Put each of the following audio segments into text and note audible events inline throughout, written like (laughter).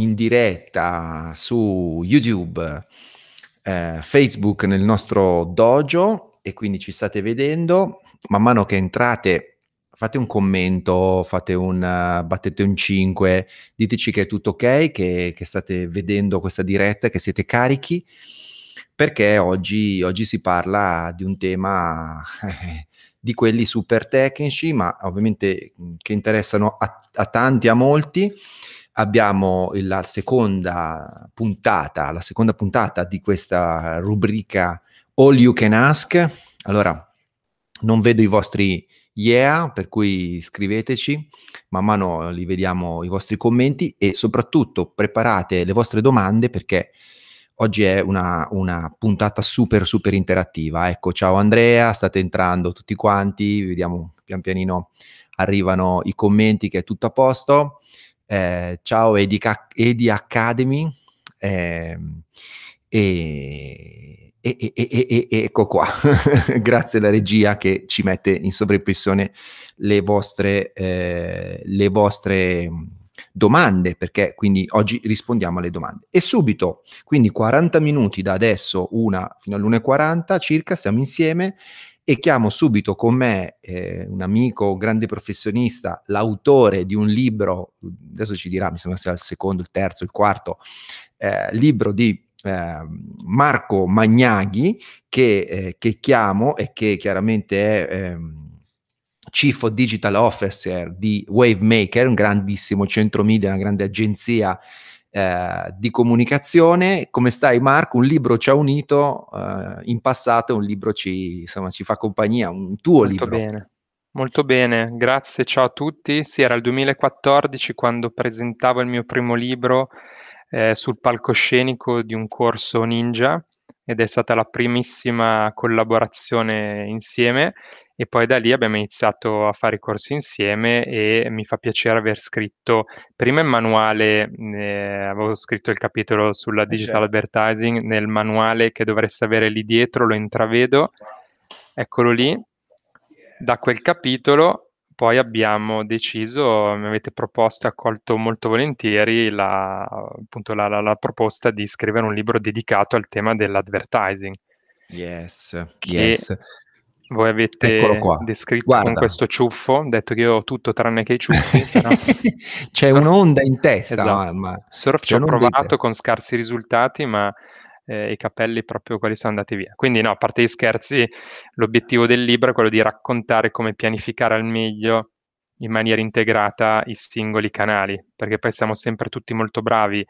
in diretta su YouTube, eh, Facebook nel nostro dojo e quindi ci state vedendo. Man mano che entrate fate un commento, fate un, uh, battete un 5, diteci che è tutto ok, che, che, state vedendo questa diretta, che siete carichi, perché oggi, oggi si parla di un tema eh, di quelli super tecnici, ma ovviamente mm, che interessano a, a tanti, a molti, abbiamo la seconda puntata, la seconda puntata di questa rubrica All You Can Ask. Allora, non vedo i vostri yeah, per cui scriveteci, man mano li vediamo i vostri commenti e soprattutto preparate le vostre domande perché oggi è una, una, puntata super super interattiva. Ecco, ciao Andrea, state entrando tutti quanti, vediamo pian pianino arrivano i commenti che è tutto a posto eh, ciao Edica, Edi Academy, eh, e, e, e, ecco qua, (laughs) grazie alla regia che ci mette in sovrappressione le vostre, eh, le vostre mm, domande, perché quindi oggi rispondiamo alle domande. E subito, quindi 40 minuti da adesso, una fino alle 1.40 circa, siamo insieme e chiamo subito con me eh, un amico, un grande professionista, l'autore di un libro, adesso ci dirà, mi sembra sia il secondo, il terzo, il quarto, eh, libro di eh, Marco Magnaghi che, eh, che, chiamo e che chiaramente è... Ehm, Chief Digital Officer di Wavemaker, un grandissimo centro media, una grande agenzia eh, di comunicazione. Come stai Marco? Un libro ci ha unito, eh, in passato un libro ci, insomma, ci fa compagnia, un tuo Molto libro. Bene. Molto bene, grazie, ciao a tutti. Sì, era il 2014 quando presentavo il mio primo libro eh, sul palcoscenico di un corso ninja ed è stata la primissima collaborazione insieme e poi da lì abbiamo iniziato a fare i corsi insieme e mi fa piacere aver scritto prima il manuale, eh, avevo scritto il capitolo sulla eh, digital certo. advertising nel manuale che dovreste avere lì dietro, lo intravedo, eccolo lì, da quel capitolo poi abbiamo deciso, mi avete proposto e accolto molto volentieri la, appunto, la, la, la, proposta di scrivere un libro dedicato al tema dell'advertising. Yes, yes. Voi avete descritto Guarda. con questo ciuffo, detto che io ho tutto tranne che i ciuffi. (laughs) Però... C'è un'onda in testa. Esatto. Ma... Surf ci ho provato con scarsi risultati, ma eh, i capelli proprio quali sono andati via. Quindi no, a parte gli scherzi, l'obiettivo del libro è quello di raccontare come pianificare al meglio in maniera integrata i singoli canali, perché poi siamo sempre tutti molto bravi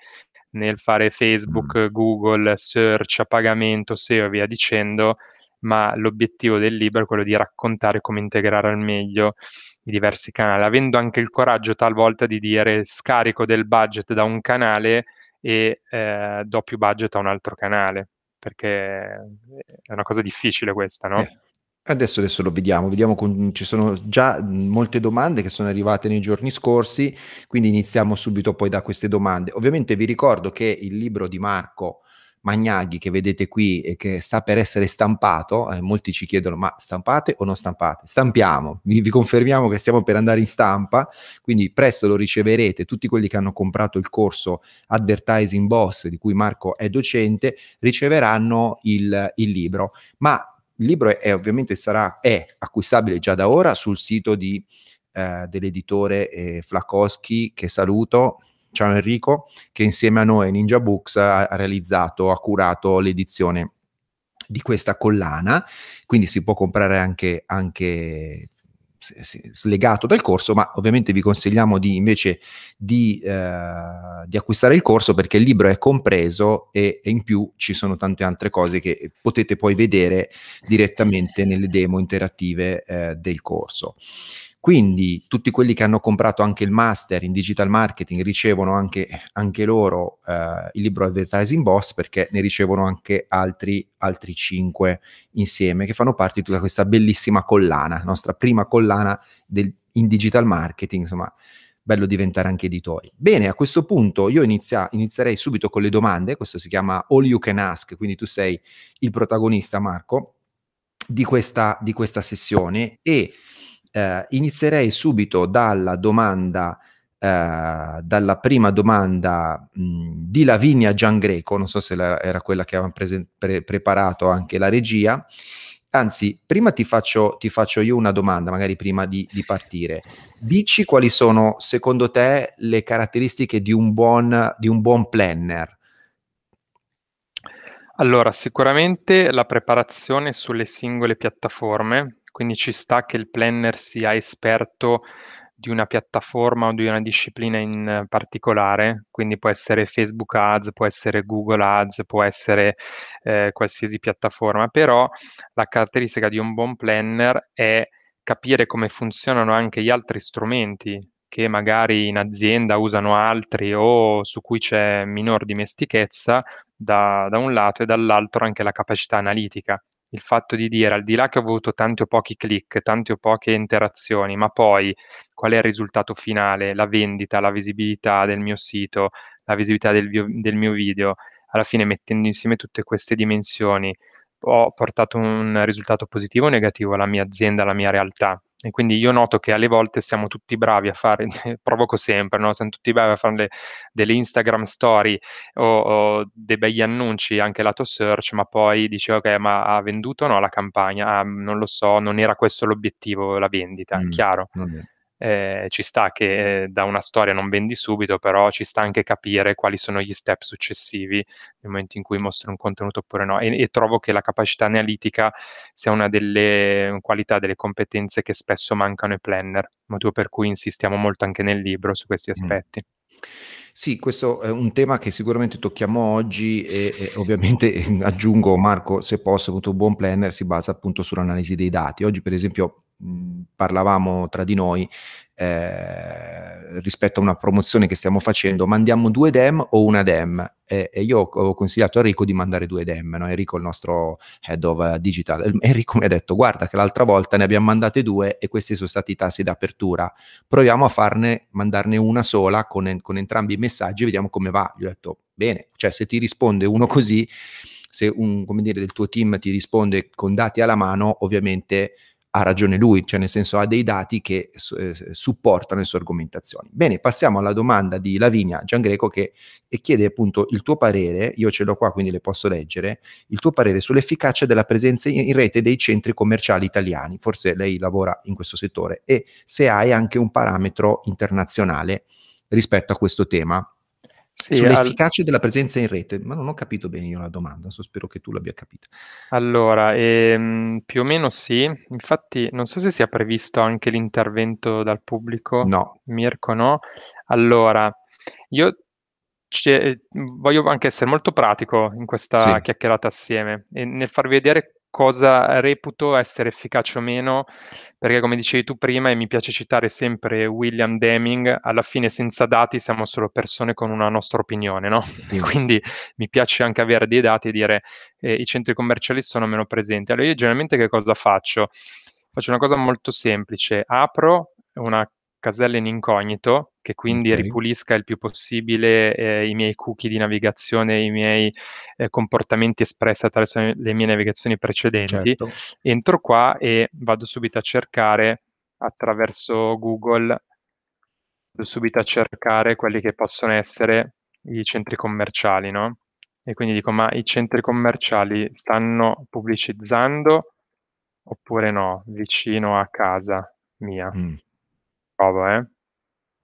nel fare Facebook, mm. Google, search a pagamento, SEO e via dicendo, ma l'obiettivo del libro è quello di raccontare come integrare al meglio i diversi canali, avendo anche il coraggio talvolta di dire scarico del budget da un canale e eh, do più budget a un altro canale, perché è una cosa difficile questa, no? Eh. Adesso, adesso, lo vediamo, vediamo con, ci sono già molte domande che sono arrivate nei giorni scorsi, quindi iniziamo subito poi da queste domande. Ovviamente vi ricordo che il libro di Marco Magnaghi che vedete qui e che sta per essere stampato, eh, molti ci chiedono ma stampate o non stampate? Stampiamo, vi, vi, confermiamo che stiamo per andare in stampa, quindi presto lo riceverete, tutti quelli che hanno comprato il corso Advertising Boss di cui Marco è docente riceveranno il, il libro, ma il libro è, ovviamente sarà, è acquistabile già da ora sul sito di, eh, dell'editore eh, Flakowski che saluto, Ciao Enrico, che insieme a noi Ninja Books ha realizzato, ha curato l'edizione di questa collana, quindi si può comprare anche, anche slegato dal corso, ma ovviamente vi consigliamo di, invece di, eh, di, acquistare il corso perché il libro è compreso e, e, in più ci sono tante altre cose che potete poi vedere direttamente nelle demo interattive eh, del corso. Quindi tutti quelli che hanno comprato anche il master in digital marketing ricevono anche, anche loro eh, il libro Advertising Boss perché ne ricevono anche altri, altri 5 insieme che fanno parte di tutta questa bellissima collana, nostra prima collana del, in digital marketing, insomma bello diventare anche editori. Bene, a questo punto io inizia, inizierei subito con le domande, questo si chiama All You Can Ask, quindi tu sei il protagonista Marco di questa, di questa sessione e eh, inizierei subito dalla domanda, eh, dalla prima domanda mh, di Lavinia Giangreco, non so se la, era quella che aveva pre preparato anche la regia. Anzi, prima ti faccio, ti faccio io una domanda, magari prima di, di, partire. Dici quali sono, secondo te, le caratteristiche di un buon, di un buon planner? Allora, sicuramente la preparazione sulle singole piattaforme, quindi ci sta che il planner sia esperto di una piattaforma o di una disciplina in particolare, quindi può essere Facebook Ads, può essere Google Ads, può essere eh, qualsiasi piattaforma, però la caratteristica di un buon planner è capire come funzionano anche gli altri strumenti che magari in azienda usano altri o su cui c'è minor dimestichezza da, da un lato e dall'altro anche la capacità analitica, il fatto di dire al di là che ho avuto tanti o pochi click, tante o poche interazioni, ma poi qual è il risultato finale, la vendita, la visibilità del mio sito, la visibilità del, vio, del mio video, alla fine mettendo insieme tutte queste dimensioni ho portato un risultato positivo o negativo alla mia azienda, alla mia realtà. E quindi io noto che alle volte siamo tutti bravi a fare, (laughs) provoco sempre, no? siamo tutti bravi a fare le, delle Instagram story o, o, dei begli annunci anche lato search, ma poi dice ok, ma ha venduto o no la campagna? Ah, non lo so, non era questo l'obiettivo, la vendita, mm, chiaro. Mm eh, ci sta che eh, da una storia non vendi subito, però ci sta anche capire quali sono gli step successivi nel momento in cui mostri un contenuto oppure no. E, e trovo che la capacità analitica sia una delle qualità, delle competenze che spesso mancano ai planner, motivo per cui insistiamo molto anche nel libro su questi mm. aspetti. Mm. Sì, questo è un tema che sicuramente tocchiamo oggi e, e ovviamente (laughs) aggiungo Marco, se posso, appunto un buon planner si basa appunto sull'analisi dei dati. Oggi per esempio parlavamo tra di noi eh, rispetto a una promozione che stiamo facendo, mandiamo due DEM o una DEM? E, e io ho consigliato a Enrico di mandare due DEM, no? Enrico il nostro head of digital. Enrico mi ha detto guarda che l'altra volta ne abbiamo mandate due e questi sono stati i tassi d'apertura, proviamo a farne, mandarne una sola con, con entrambi i messaggi e vediamo come va. Gli ho detto bene, cioè se ti risponde uno così se un, come dire, del tuo team ti risponde con dati alla mano, ovviamente ha ragione lui, cioè nel senso ha dei dati che eh, supportano le sue argomentazioni. Bene, passiamo alla domanda di Lavinia Giangreco che chiede appunto il tuo parere, io ce l'ho qua quindi le posso leggere, il tuo parere sull'efficacia della presenza in rete dei centri commerciali italiani, forse lei lavora in questo settore, e se hai anche un parametro internazionale rispetto a questo tema sì, sull'efficacia al... della presenza in rete, ma non ho capito bene io la domanda, so, spero che tu l'abbia capita. Allora, ehm, più o meno sì, infatti non so se sia previsto anche l'intervento dal pubblico. No. Mirko no. Allora, io voglio anche essere molto pratico in questa sì. chiacchierata assieme e nel farvi vedere cosa reputo essere efficace o meno, perché come dicevi tu prima, e mi piace citare sempre William Deming, alla fine senza dati siamo solo persone con una nostra opinione, no? (laughs) Sì. Quindi mi piace anche avere dei dati e dire eh, i centri commerciali sono meno presenti. Allora io generalmente che cosa faccio? Faccio una cosa molto semplice, apro una casella in incognito che quindi okay. ripulisca il più possibile eh, i miei cookie di navigazione, i miei eh, comportamenti espressi attraverso le mie navigazioni precedenti. Certo. Entro qua e vado subito a cercare attraverso Google, vado subito a cercare quelli che possono essere i centri commerciali, no? E quindi dico, ma i centri commerciali stanno pubblicizzando oppure no, vicino a casa mia? Mm. Provo, eh?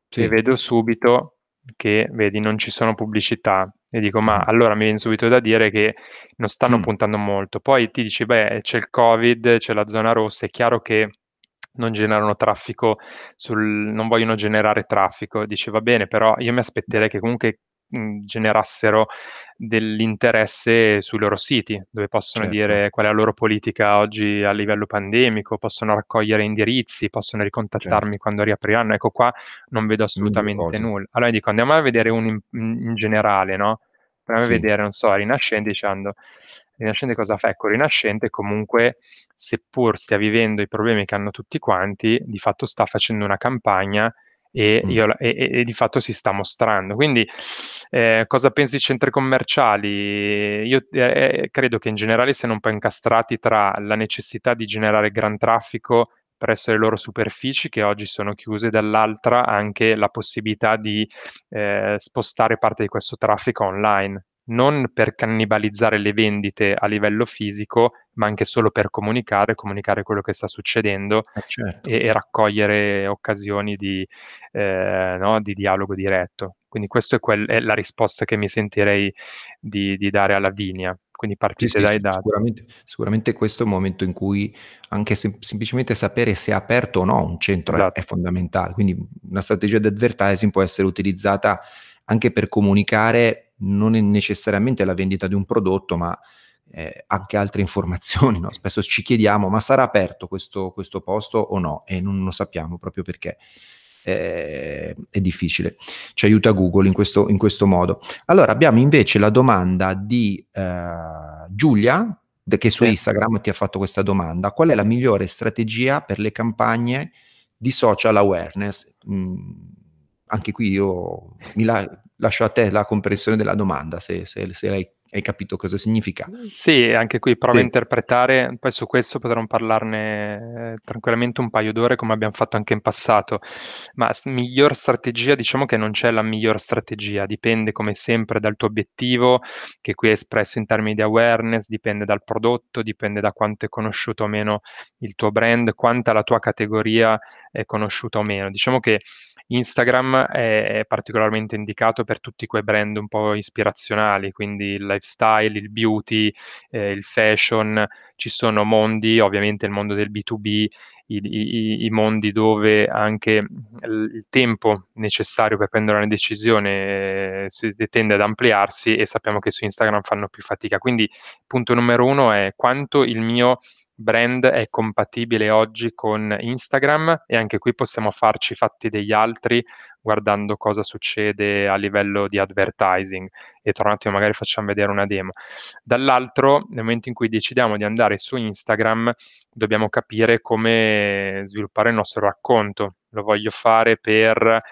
sì. e vedo subito che, vedi, non ci sono pubblicità e dico, ma mm. allora mi viene subito da dire che non stanno mm. puntando molto. Poi ti dici, beh, c'è il Covid, c'è la zona rossa, è chiaro che non generano traffico, sul, non vogliono generare traffico. Dice va bene, però io mi aspetterei che comunque Mhmm, generassero dell'interesse sui loro siti, dove possono certo. dire qual è la loro politica oggi a livello pandemico, possono raccogliere indirizzi, possono certo. ricontattarmi certo. quando riapriranno. Ecco qua non vedo assolutamente nulla. Allora dico, andiamo a vedere un in, in generale, no? Andiamo sì. a vedere, non so, Rinascente dicendo... Rinascente cosa fa? Ecco, Rinascente comunque, seppur stia vivendo i problemi che hanno tutti quanti, di fatto sta facendo una campagna e, mm. io, e, e di fatto si sta mostrando. Quindi eh, cosa penso di centri commerciali? Io eh, eh, credo che in generale siano un po' incastrati tra la necessità di generare gran traffico presso le loro superfici che oggi sono chiuse, dall'altra anche la possibilità di eh, spostare parte di questo traffico online, non per cannibalizzare le vendite a livello fisico, ma anche solo per comunicare, comunicare quello che sta succedendo eh, certo. e, e, raccogliere occasioni di, eh, no, di, dialogo diretto. Quindi questa è, quel, è, la risposta che mi sentirei di, di dare a Lavinia. Quindi partite sì, sì, dai dati. Sicuramente, sicuramente, questo è un momento in cui anche sem- semplicemente sapere se è aperto o no un centro esatto. è, è fondamentale. Quindi una strategia di advertising può essere utilizzata anche per comunicare non è necessariamente la vendita di un prodotto, ma eh, anche altre informazioni. No? Spesso ci chiediamo, ma sarà aperto questo, questo, posto o no? E non lo sappiamo proprio perché eh, è difficile. Ci aiuta Google in questo, in questo, modo. Allora, abbiamo invece la domanda di eh, Giulia, che su Instagram ti ha fatto questa domanda. Qual è la migliore strategia per le campagne di social awareness? Mm, anche qui io mi la lascio a te la comprensione della domanda, se, se, se hai, hai, capito cosa significa. Sì, anche qui provo sì. a interpretare, poi su questo potremmo parlarne eh, tranquillamente un paio d'ore come abbiamo fatto anche in passato, ma miglior strategia, diciamo che non c'è la miglior strategia, dipende come sempre dal tuo obiettivo, che qui è espresso in termini di awareness, dipende dal prodotto, dipende da quanto è conosciuto o meno il tuo brand, quanta la tua categoria è conosciuta o meno. Diciamo che Instagram è particolarmente indicato per tutti quei brand un po' ispirazionali, quindi il lifestyle, il beauty, eh, il fashion, ci sono mondi, ovviamente il mondo del B2B, i, i, i mondi dove anche mhmm, il tempo necessario per prendere una decisione eh, tende ad ampliarsi e sappiamo che su Instagram fanno più fatica. Quindi punto numero uno è quanto il mio brand è compatibile oggi con Instagram e anche qui possiamo farci fatti degli altri guardando cosa succede a livello di advertising e tra un attimo magari facciamo vedere una demo. Dall'altro, nel momento in cui decidiamo di andare su Instagram, dobbiamo capire come sviluppare il nostro racconto. Lo voglio fare per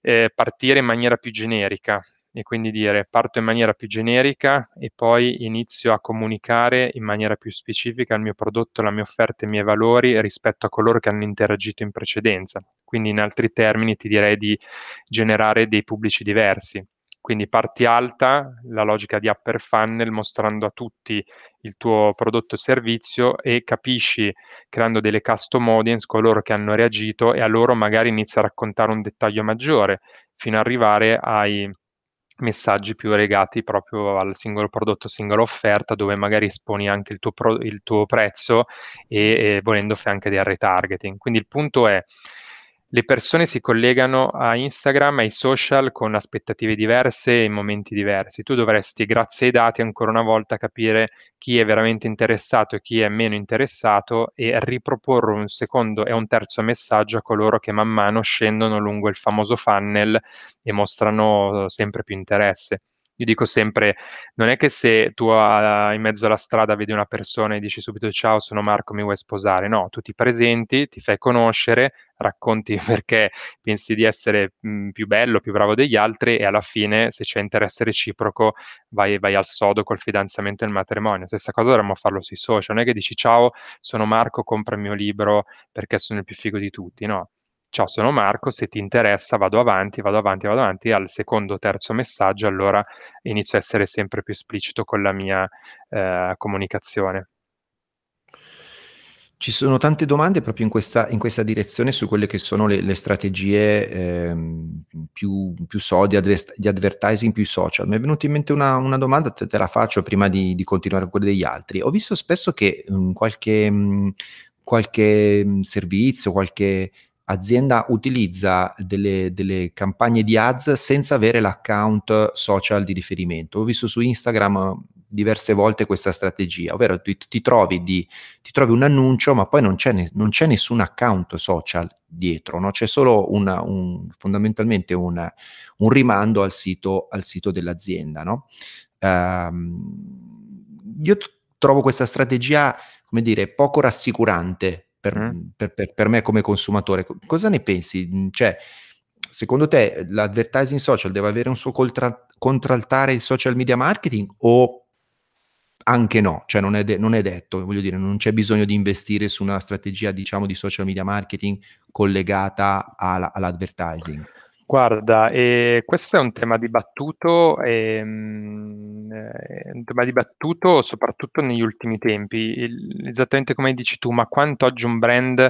eh, partire in maniera più generica, e quindi dire parto in maniera più generica e poi inizio a comunicare in maniera più specifica il mio prodotto, la mia offerta, e i miei valori rispetto a coloro che hanno interagito in precedenza. Quindi in altri termini ti direi di generare dei pubblici diversi. Quindi parti alta, la logica di upper funnel, mostrando a tutti il tuo prodotto o servizio e capisci, creando delle custom audience, coloro che hanno reagito e a loro magari inizi a raccontare un dettaglio maggiore, fino ad arrivare ai, messaggi più legati proprio al singolo prodotto, singola offerta, dove magari esponi anche il tuo, pro, il tuo prezzo e, e volendo fare anche del retargeting. Quindi il punto è le persone si collegano a Instagram, ai social con aspettative diverse e momenti diversi. Tu dovresti, grazie ai dati, ancora una volta capire chi è veramente interessato e chi è meno interessato e riproporre un secondo e un terzo messaggio a coloro che man mano scendono lungo il famoso funnel e mostrano eh, sempre più interesse. Io dico sempre, non è che se tu in mezzo alla strada vedi una persona e dici subito ciao, sono Marco, mi vuoi sposare? No, tu ti presenti, ti fai conoscere, racconti (laughs) perché pensi di essere mh, mhmm, più bello, più bravo degli altri e alla fine, se c'è interesse reciproco, vai, vai al sodo col fidanzamento e il matrimonio. Stessa cosa dovremmo farlo sui social, non è che dici ciao, sono Marco, compra il mio libro perché sono il più figo di tutti, no? ciao sono Marco, se ti interessa vado avanti, vado avanti, vado avanti, al secondo terzo messaggio allora inizio a essere sempre più esplicito con la mia eh, comunicazione. Ci sono tante domande proprio in questa, in questa direzione su quelle che sono le, le strategie eh, più, più so, di, di, advertising più social. Mi è venuta in mente una, una domanda, te, te, la faccio prima di, di continuare con quelle degli altri. Ho visto spesso che mh, mm, qualche, mh, mm, qualche mm, servizio, qualche azienda utilizza delle, delle, campagne di ads senza avere l'account social di riferimento. Ho visto su Instagram diverse volte questa strategia, ovvero ti, ti, trovi, di, ti trovi, un annuncio ma poi non c'è, ne, non c'è nessun account social dietro, no? c'è solo una, un, fondamentalmente una, un, rimando al sito, al sito dell'azienda. No? Um, io t- trovo questa strategia, come dire, poco rassicurante per, mhmm, per, per, per me come consumatore. Cosa ne pensi? Mhmm, cioè, secondo te eh, l'advertising social deve avere un suo contra- contraltare il social media marketing o anche no, cioè non è, de- non è, detto, voglio dire, non c'è bisogno di investire su una strategia, diciamo, di social media marketing collegata alla- all'advertising. Guarda, ehm, questo è un tema dibattuto, ehm, eh, un tema dibattuto soprattutto negli ultimi tempi. Il esattamente come dici tu, ma quanto oggi un brand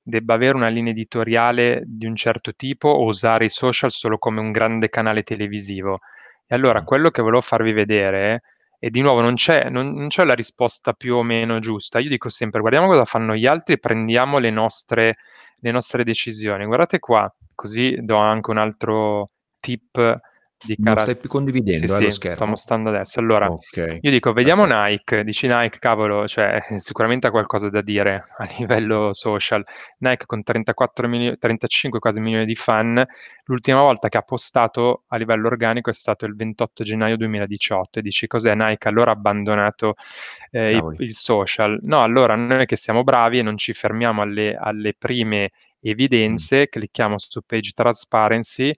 debba avere una linea editoriale di un certo tipo o usare i social solo come un grande canale televisivo. E allora mm. quello che volevo farvi vedere e di nuovo non c'è, non, non c'è la risposta più o meno giusta. Io dico sempre, guardiamo cosa fanno gli altri e prendiamo le nostre, le nostre decisioni. Guardate qua, così do anche un altro tip di carattere. Lo stai più condividendo sì, eh, sì, lo schermo. sto mostrando adesso. Allora, okay. io dico, vediamo Perfetto. Nike, dici Nike, cavolo, cioè, (laughs) sicuramente ha qualcosa da dire (laughs) a livello social. Nike con 34 milio- 35 quasi milioni di fan, l'ultima volta che ha postato a livello organico è stato il 28 gennaio 2018. E dici, cos'è Nike? Allora ha abbandonato eh, il, il, social. No, allora noi che siamo bravi e non ci fermiamo alle, alle prime mm. evidenze, mm. clicchiamo su Page Transparency,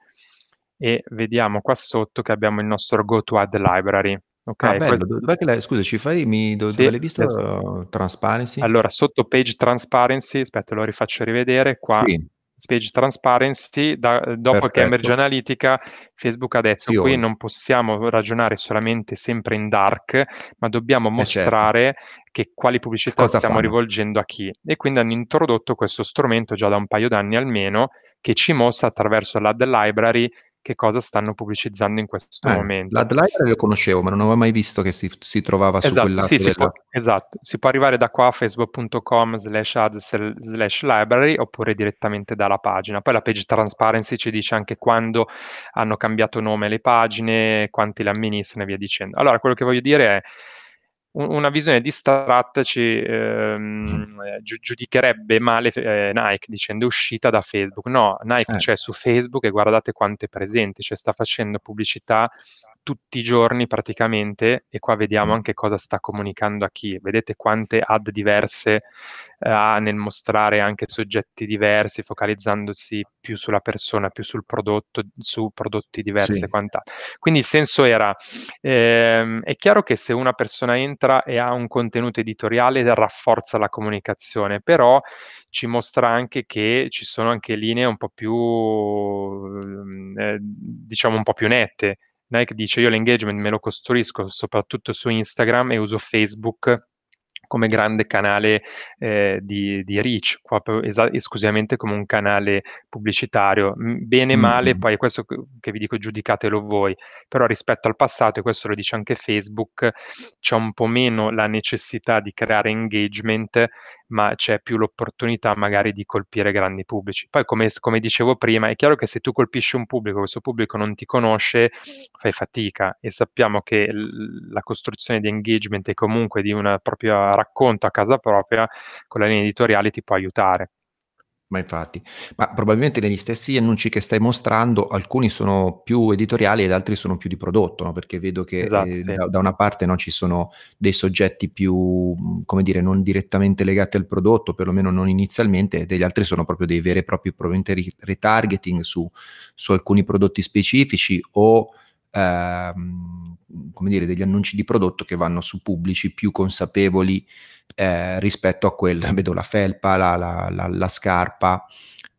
e vediamo qua sotto che abbiamo il nostro go to ad library. Okay, ah, bello. Quel... Dov'è che Scusa, ci fai? Mi... Dove, sì, dove l'hai visto? Adesso... Transparency? Allora, sotto page transparency, aspetta, lo rifaccio rivedere qua. Sì. Page transparency, da, dopo Perfetto. che emerge Analytica, Facebook ha detto sì, qui ora. non possiamo ragionare solamente sempre in dark, ma dobbiamo eh, certo. mostrare certo. che quali pubblicità Cosa stiamo fanno? rivolgendo a chi. E quindi hanno introdotto questo strumento già da un paio d'anni almeno, che ci mostra attraverso l'ad library che cosa stanno pubblicizzando in questo eh, momento. L'adliner lo conoscevo, ma non avevo mai visto che si, si trovava esatto, su quella sì, si può, Esatto, si può arrivare da qua a facebook.com slash ads slash library oppure direttamente dalla pagina. Poi la page transparency ci dice anche quando hanno cambiato nome le pagine, quanti le amministrano e via dicendo. Allora, quello che voglio dire è una visione distratta ci ehm, mm. giudicherebbe male eh, Nike dicendo uscita da Facebook. No, Nike eh. c'è su Facebook e guardate quanto è presente, cioè sta facendo pubblicità tutti i giorni praticamente, e qua vediamo anche cosa sta comunicando a chi, vedete quante ad diverse eh, ha eh, nel mostrare anche soggetti diversi, focalizzandosi più sulla persona, più sul prodotto, su prodotti diversi sì. e quant'altro. Quindi il senso era, ehm, è chiaro che se una persona entra e ha un contenuto editoriale rafforza la comunicazione, però ci mostra anche che ci sono anche linee un po' più, ehm, eh, diciamo, un po' più nette Nike dice io l'engagement me lo costruisco soprattutto su Instagram e uso Facebook come grande canale eh, di, di, reach, proprio es- esclusivamente come un canale pubblicitario. Bene, o male, mm-hmm. poi questo che vi dico giudicatelo voi, però rispetto al passato, e questo lo dice anche Facebook, c'è un po' meno la necessità di creare engagement ma c'è più l'opportunità magari di colpire grandi pubblici. Poi, come, come, dicevo prima, è chiaro che se tu colpisci un pubblico, questo pubblico non ti conosce, fai fatica e sappiamo che l- la costruzione di engagement e comunque di un proprio racconto a casa propria con la linea editoriale ti può aiutare. Ma infatti, ma probabilmente negli stessi annunci che stai mostrando, alcuni sono più editoriali ed altri sono più di prodotto, no? perché vedo che eh, esatto, eh, sì. da, da, una parte no, ci sono dei soggetti più, mm, come dire, non direttamente legati al prodotto, perlomeno non inizialmente, e degli altri sono proprio dei veri e propri probabilmente retargeting su, su alcuni prodotti specifici o Ehm, come dire, degli annunci di prodotto che vanno su pubblici più consapevoli eh, rispetto a quel, (laughs) vedo la felpa, la, la, la, la scarpa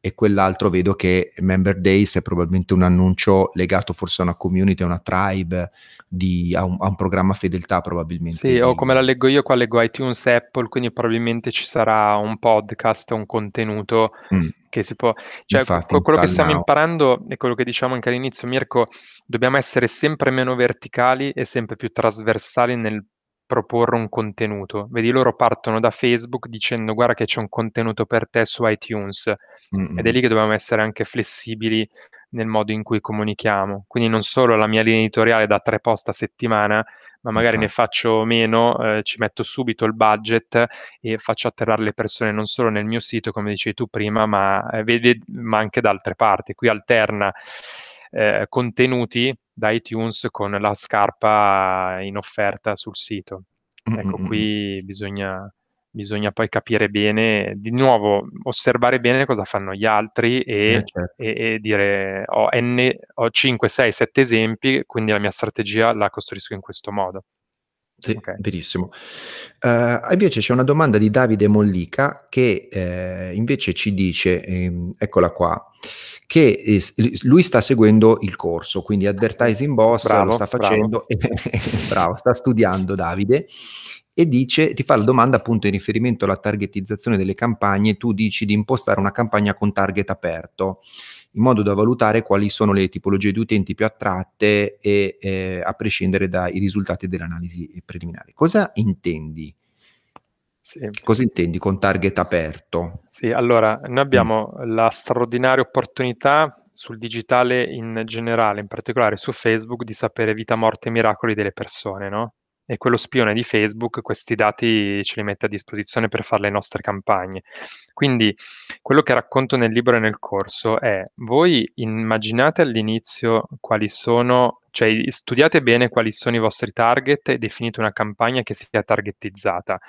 e quell'altro vedo che Member Days è probabilmente un annuncio legato forse a una community, a una tribe, di, a, un, a, un, programma fedeltà probabilmente. Sì, o come la leggo io, qua leggo iTunes Apple, quindi probabilmente ci sarà un podcast, un contenuto mm che si può... Cioè, Infatti, quello installa... che stiamo imparando è quello che diciamo anche all'inizio, Mirko, dobbiamo essere sempre meno verticali e sempre più trasversali nel proporre un contenuto. Vedi, loro partono da Facebook dicendo guarda che c'è un contenuto per te su iTunes Mm-mm. ed è lì che dobbiamo essere anche flessibili nel modo in cui comunichiamo. Quindi non solo la mia linea editoriale da tre post a settimana, ma magari ne esatto. faccio meno, eh, ci metto subito il budget e faccio atterrare le persone non solo nel mio sito, come dicevi tu prima, ma, eh, vede, ma anche da altre parti. Qui alterna eh, contenuti da iTunes con la scarpa in offerta sul sito. Mm, ecco, mm-hmm. qui bisogna bisogna poi capire bene, di nuovo, osservare bene cosa fanno gli altri e, eh, certo. e, e dire ho, N, ho, 5, 6, 7 esempi, quindi la mia strategia la costruisco in questo modo. Sì, okay. verissimo. Uh, invece c'è una domanda di Davide Mollica che eh, invece ci dice, ehm, eccola qua, che eh, lui sta seguendo il corso, quindi Advertising Boss bravo, lo sta facendo, bravo. (laughs) bravo, sta studiando Davide e dice, ti fa la domanda appunto in riferimento alla targetizzazione delle campagne, tu dici di impostare una campagna con target aperto, in modo da valutare quali sono le tipologie di utenti più attratte e eh, a prescindere dai risultati dell'analisi preliminare. Cosa intendi? Sì. Cosa intendi con target aperto? Sì, allora, noi mm. abbiamo mm. la straordinaria opportunità sul digitale in generale, in particolare su Facebook, di sapere vita, morte e miracoli delle persone, no? e quello spione di Facebook questi dati ce li mette a disposizione per fare le nostre campagne. Quindi quello che racconto nel libro e nel corso è voi immaginate all'inizio quali sono, cioè studiate bene quali sono i vostri target e definite una campagna che sia targetizzata.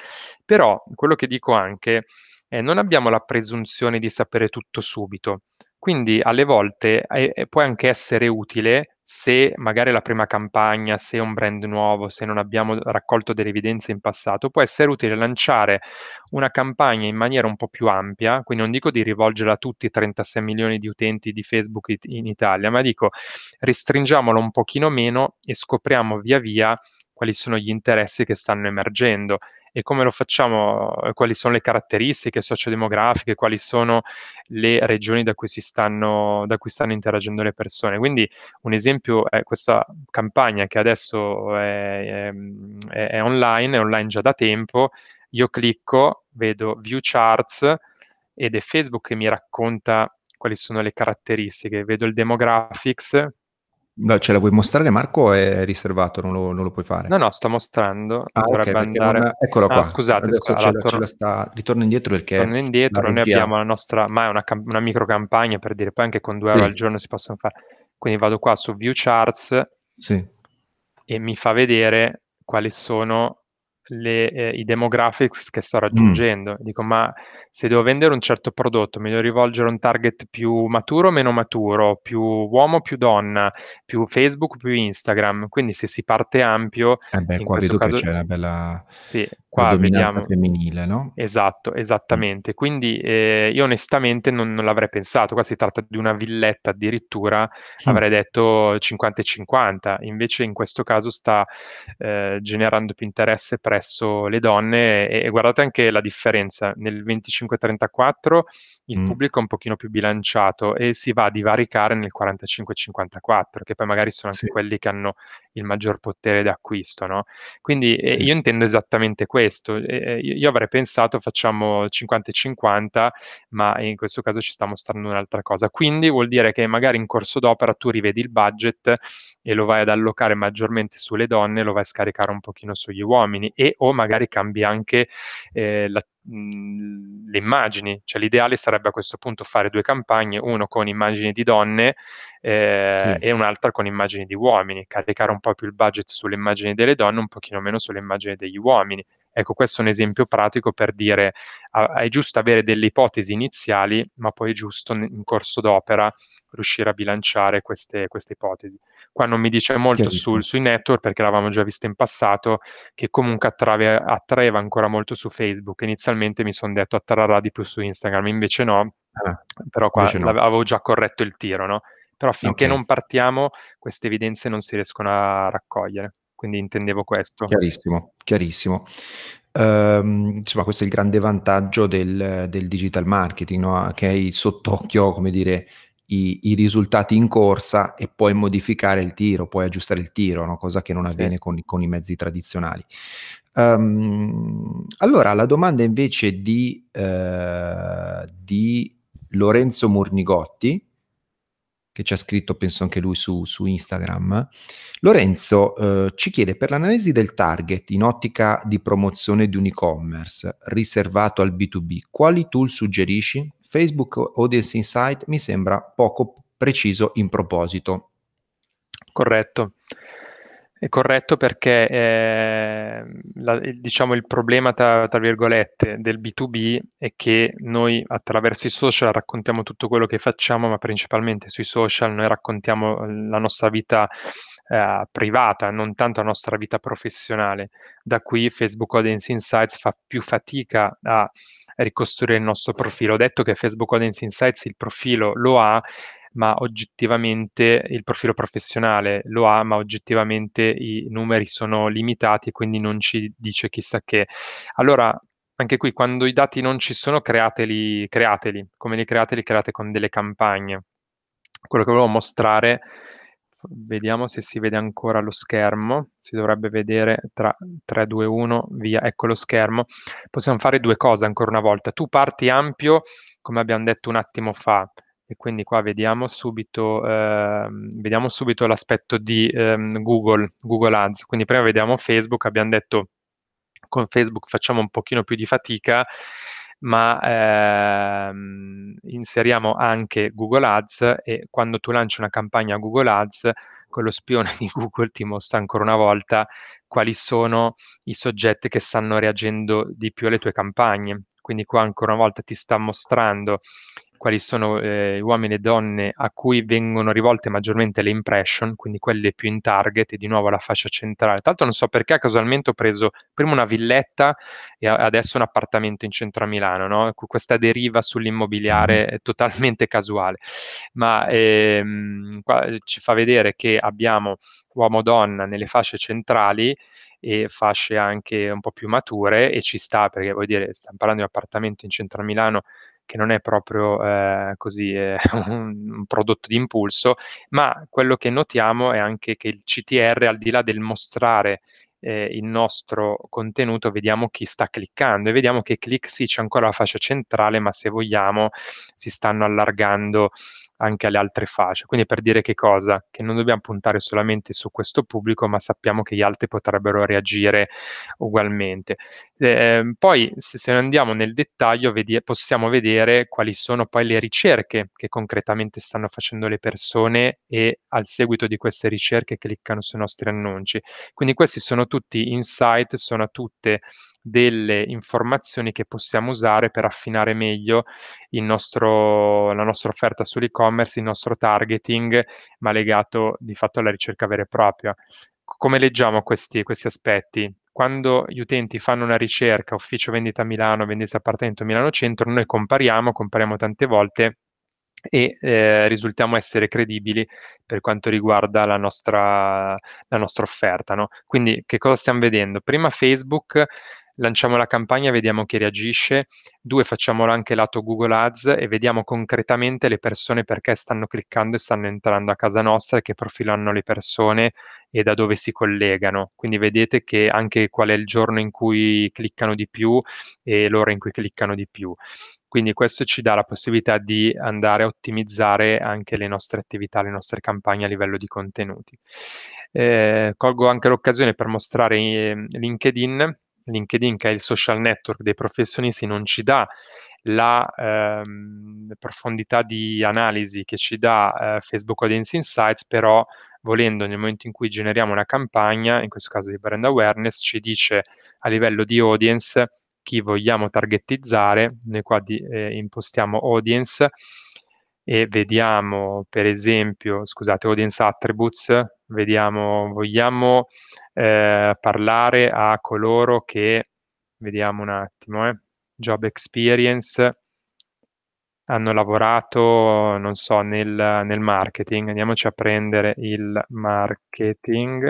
Però quello che dico anche è non abbiamo la presunzione di sapere tutto subito quindi alle volte eh, eh, può anche essere utile se magari la prima campagna, se un brand nuovo, se non abbiamo raccolto delle evidenze in passato, può essere utile lanciare una campagna in maniera un po' più ampia, quindi non dico di rivolgerla a tutti i 36 milioni di utenti di Facebook in Italia, ma dico restringiamola un pochino meno e scopriamo via via quali sono gli interessi che stanno emergendo e come lo facciamo, quali sono le caratteristiche sociodemografiche, quali sono le regioni da cui, stanno, da cui stanno interagendo le persone. Quindi un esempio è questa campagna che adesso è, ehm, è, è online, è online già da tempo, io clicco, vedo View Charts ed è Facebook che mi racconta quali sono le caratteristiche, vedo il demographics, No, ce la vuoi mostrare Marco o è riservato? Non lo, non lo puoi fare? No, no, sto mostrando. Ah, okay, andare... non... Eccolo ah, qua. Scusate, scusate ce la, tor- ce la sta... ritorno indietro perché... Ritorno indietro, noi abbiamo la nostra, ma è una, camp- una micro campagna per dire, poi anche con 2 euro sì. al giorno si possono fare. Quindi vado qua su View Charts sì. e mi fa vedere quali sono le, eh, i demographics che sto raggiungendo. Mm. Dico, ma se devo vendere un certo prodotto, mi devo rivolgere a un target più maturo o meno maturo, più uomo o più donna, più Facebook o più Instagram. Quindi se si parte ampio... Eh beh, in qua vedo caso... che c'è una bella... Sì, qua la vediamo... femminile, no? Esatto, esattamente. Mm. Quindi eh, io onestamente non, non, l'avrei pensato, qua si tratta di una villetta addirittura, mm. avrei detto 50 e 50, invece in questo caso sta eh, generando più interesse presso le donne e, e guardate anche la differenza, nel 25-34 il mm. pubblico è un pochino più bilanciato e si va a divaricare nel 45-54, che poi magari sono anche sì. quelli che hanno il maggior potere d'acquisto, no? Quindi eh, sì. eh, io intendo esattamente questo questo. Eh, io avrei pensato facciamo 50-50, e ma in questo caso ci sta mostrando un'altra cosa. Quindi vuol dire che magari in corso d'opera tu rivedi il budget e lo vai ad allocare maggiormente sulle donne, lo vai a scaricare un pochino sugli uomini e o magari cambi anche eh, l'attività Mhmm, le immagini, cioè l'ideale sarebbe a questo punto fare due campagne, uno con immagini di donne eh, sì. e un'altra con immagini di uomini, caricare un po' più il budget sulle immagini delle donne, un pochino meno sulle immagini degli uomini. Ecco, questo è un esempio pratico per dire ah, è giusto avere delle ipotesi iniziali, ma poi è giusto in corso d'opera riuscire a bilanciare queste, queste ipotesi. Qua non mi dice molto sul, sui network perché l'avevamo già visto in passato, che comunque attrave, attraeva ancora molto su Facebook. Inizialmente mi sono detto attrarrà di più su Instagram, invece no, ah, però qua no. avevo già corretto il tiro, no? Però finché okay. non partiamo queste evidenze non si riescono a raccogliere quindi intendevo questo. Chiarissimo, chiarissimo. Um, insomma, questo è il grande vantaggio del, del digital marketing, no? che hai sott'occhio, come dire, i, i, risultati in corsa e poi modificare il tiro, poi aggiustare il tiro, no? cosa che non avviene sì. con, con, i mezzi tradizionali. Um, allora, la domanda invece di, uh, di, Lorenzo Murnigotti, che ci ha scritto, penso anche lui, su, su Instagram. Lorenzo uh, ci chiede, per l'analisi del target in ottica di promozione di un e-commerce riservato al B2B, quali tool suggerisci? Facebook Audience Insight mi sembra poco preciso in proposito. Corretto. È corretto perché eh, la, diciamo il problema tra, tra, virgolette del B2B è che noi attraverso i social raccontiamo tutto quello che facciamo, ma principalmente sui social noi raccontiamo eh, la nostra vita eh, privata, non tanto la nostra vita professionale. Da qui Facebook Audience Insights fa più fatica a ricostruire il nostro profilo. Ho detto che Facebook Audience Insights il profilo lo ha, ma oggettivamente il profilo professionale lo ha, ma oggettivamente i numeri sono limitati quindi non ci dice chissà che. Allora, anche qui, quando i dati non ci sono, createli, createli. Come li create, li create con delle campagne. Quello che volevo mostrare Vediamo se si vede ancora lo schermo. Si dovrebbe vedere tra 3, 2, 1, via, ecco lo schermo. Possiamo fare due cose ancora una volta. Tu parti ampio, come abbiamo detto un attimo fa, e quindi qua vediamo subito, eh, vediamo subito l'aspetto di eh, Google, Google Ads. Quindi prima vediamo Facebook, abbiamo detto con Facebook facciamo un pochino più di fatica ma ehm, inseriamo anche Google Ads e quando tu lanci una campagna Google Ads, quello spione (laughs) di Google ti mostra ancora una volta quali sono i soggetti che stanno reagendo di più alle tue campagne. Quindi qua ancora una volta ti sta mostrando quali sono eh, uomini e donne a cui vengono rivolte maggiormente le impression, quindi quelle più in target e di nuovo la fascia centrale. Tra l'altro non so perché casualmente ho preso prima una villetta e adesso un appartamento in centro a Milano, no? questa deriva sull'immobiliare mm-hmm. è totalmente casuale, ma ehm, qua eh, ci fa vedere che abbiamo uomo-donna nelle fasce centrali e fasce anche un po' più mature e ci sta perché vuol dire stiamo parlando di un appartamento in centro a Milano che non è proprio eh, così eh, (laughs) un, un, prodotto di impulso, ma quello che notiamo è anche che il CTR, al di là del mostrare eh, il nostro contenuto, vediamo chi sta cliccando e vediamo che click sì, c'è ancora la fascia centrale, ma se vogliamo si stanno allargando anche alle altre fasce. Quindi per dire che cosa? Che non dobbiamo puntare solamente su questo pubblico, ma sappiamo che gli altri potrebbero reagire ugualmente. Eh, poi se, se andiamo nel dettaglio vedi- possiamo vedere quali sono poi le ricerche che concretamente stanno facendo le persone e al seguito di queste ricerche cliccano sui nostri annunci. Quindi questi sono tutti insight, sono tutte delle informazioni che possiamo usare per affinare meglio nostro, la nostra offerta sull'e-commerce, il nostro targeting, ma legato di fatto alla ricerca vera e propria. Come leggiamo questi, questi aspetti? quando gli utenti fanno una ricerca, ufficio vendita Milano, vendita appartamento Milano Centro, noi compariamo, compariamo tante volte e eh, risultiamo essere credibili per quanto riguarda la nostra, la nostra offerta. No? Quindi che cosa stiamo vedendo? Prima Facebook lanciamo la campagna, vediamo chi reagisce, due facciamola anche lato Google Ads e vediamo concretamente le persone perché stanno cliccando e stanno entrando a casa nostra, che profilo hanno le persone e da dove si collegano. Quindi vedete che anche qual è il giorno in cui cliccano di più e l'ora in cui cliccano di più. Quindi questo ci dà la possibilità di andare a ottimizzare anche le nostre attività, le nostre campagne a livello di contenuti. Eh, colgo anche l'occasione per mostrare eh, LinkedIn LinkedIn, che è il social network dei professionisti, non ci dà la ehm, profondità di analisi che ci dà eh, Facebook Audience Insights, però volendo nel momento in cui generiamo una campagna, in questo caso di brand awareness, ci dice a livello di audience chi vogliamo targetizzare, noi qua di, eh, impostiamo audience e vediamo per esempio, scusate, audience attributes, vediamo, vogliamo eh, parlare a coloro che, vediamo un attimo, eh, job experience, hanno lavorato, non so, nel, nel marketing, andiamoci a prendere il marketing,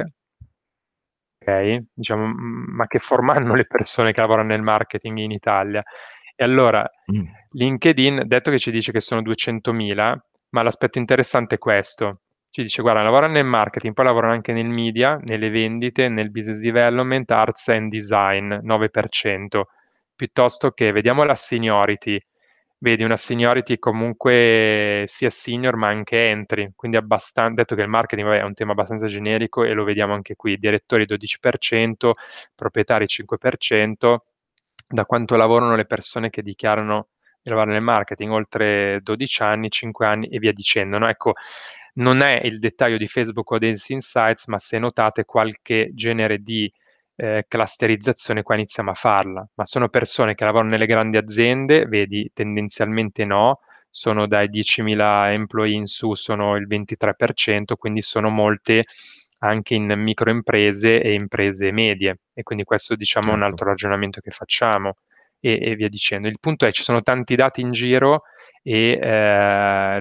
ok? Diciamo, ma che forma (laughs) hanno le persone che lavorano nel marketing in Italia? E allora mm. LinkedIn, detto che ci dice che sono 200.000, ma l'aspetto interessante è questo. Ci dice, guarda, lavorano nel marketing, poi lavorano anche nel media, nelle vendite, nel business development, arts and design, 9%, piuttosto che, vediamo la seniority, vedi una seniority comunque sia senior ma anche entry, quindi abbastan- detto che il marketing vabbè, è un tema abbastanza generico e lo vediamo anche qui, direttori 12%, proprietari 5%, da quanto lavorano le persone che dichiarano di lavorare nel marketing, oltre 12 anni, 5 anni e via dicendo. No? Ecco, non è il dettaglio di Facebook o Ads Insights, ma se notate qualche genere di eh, clusterizzazione qua iniziamo a farla, ma sono persone che lavorano nelle grandi aziende, vedi tendenzialmente no, sono dai 10.000 employee in su, sono il 23%, quindi sono molte anche in microimprese e imprese medie e quindi questo diciamo è un certo. altro ragionamento che facciamo e, e via dicendo. Il punto è ci sono tanti dati in giro e eh,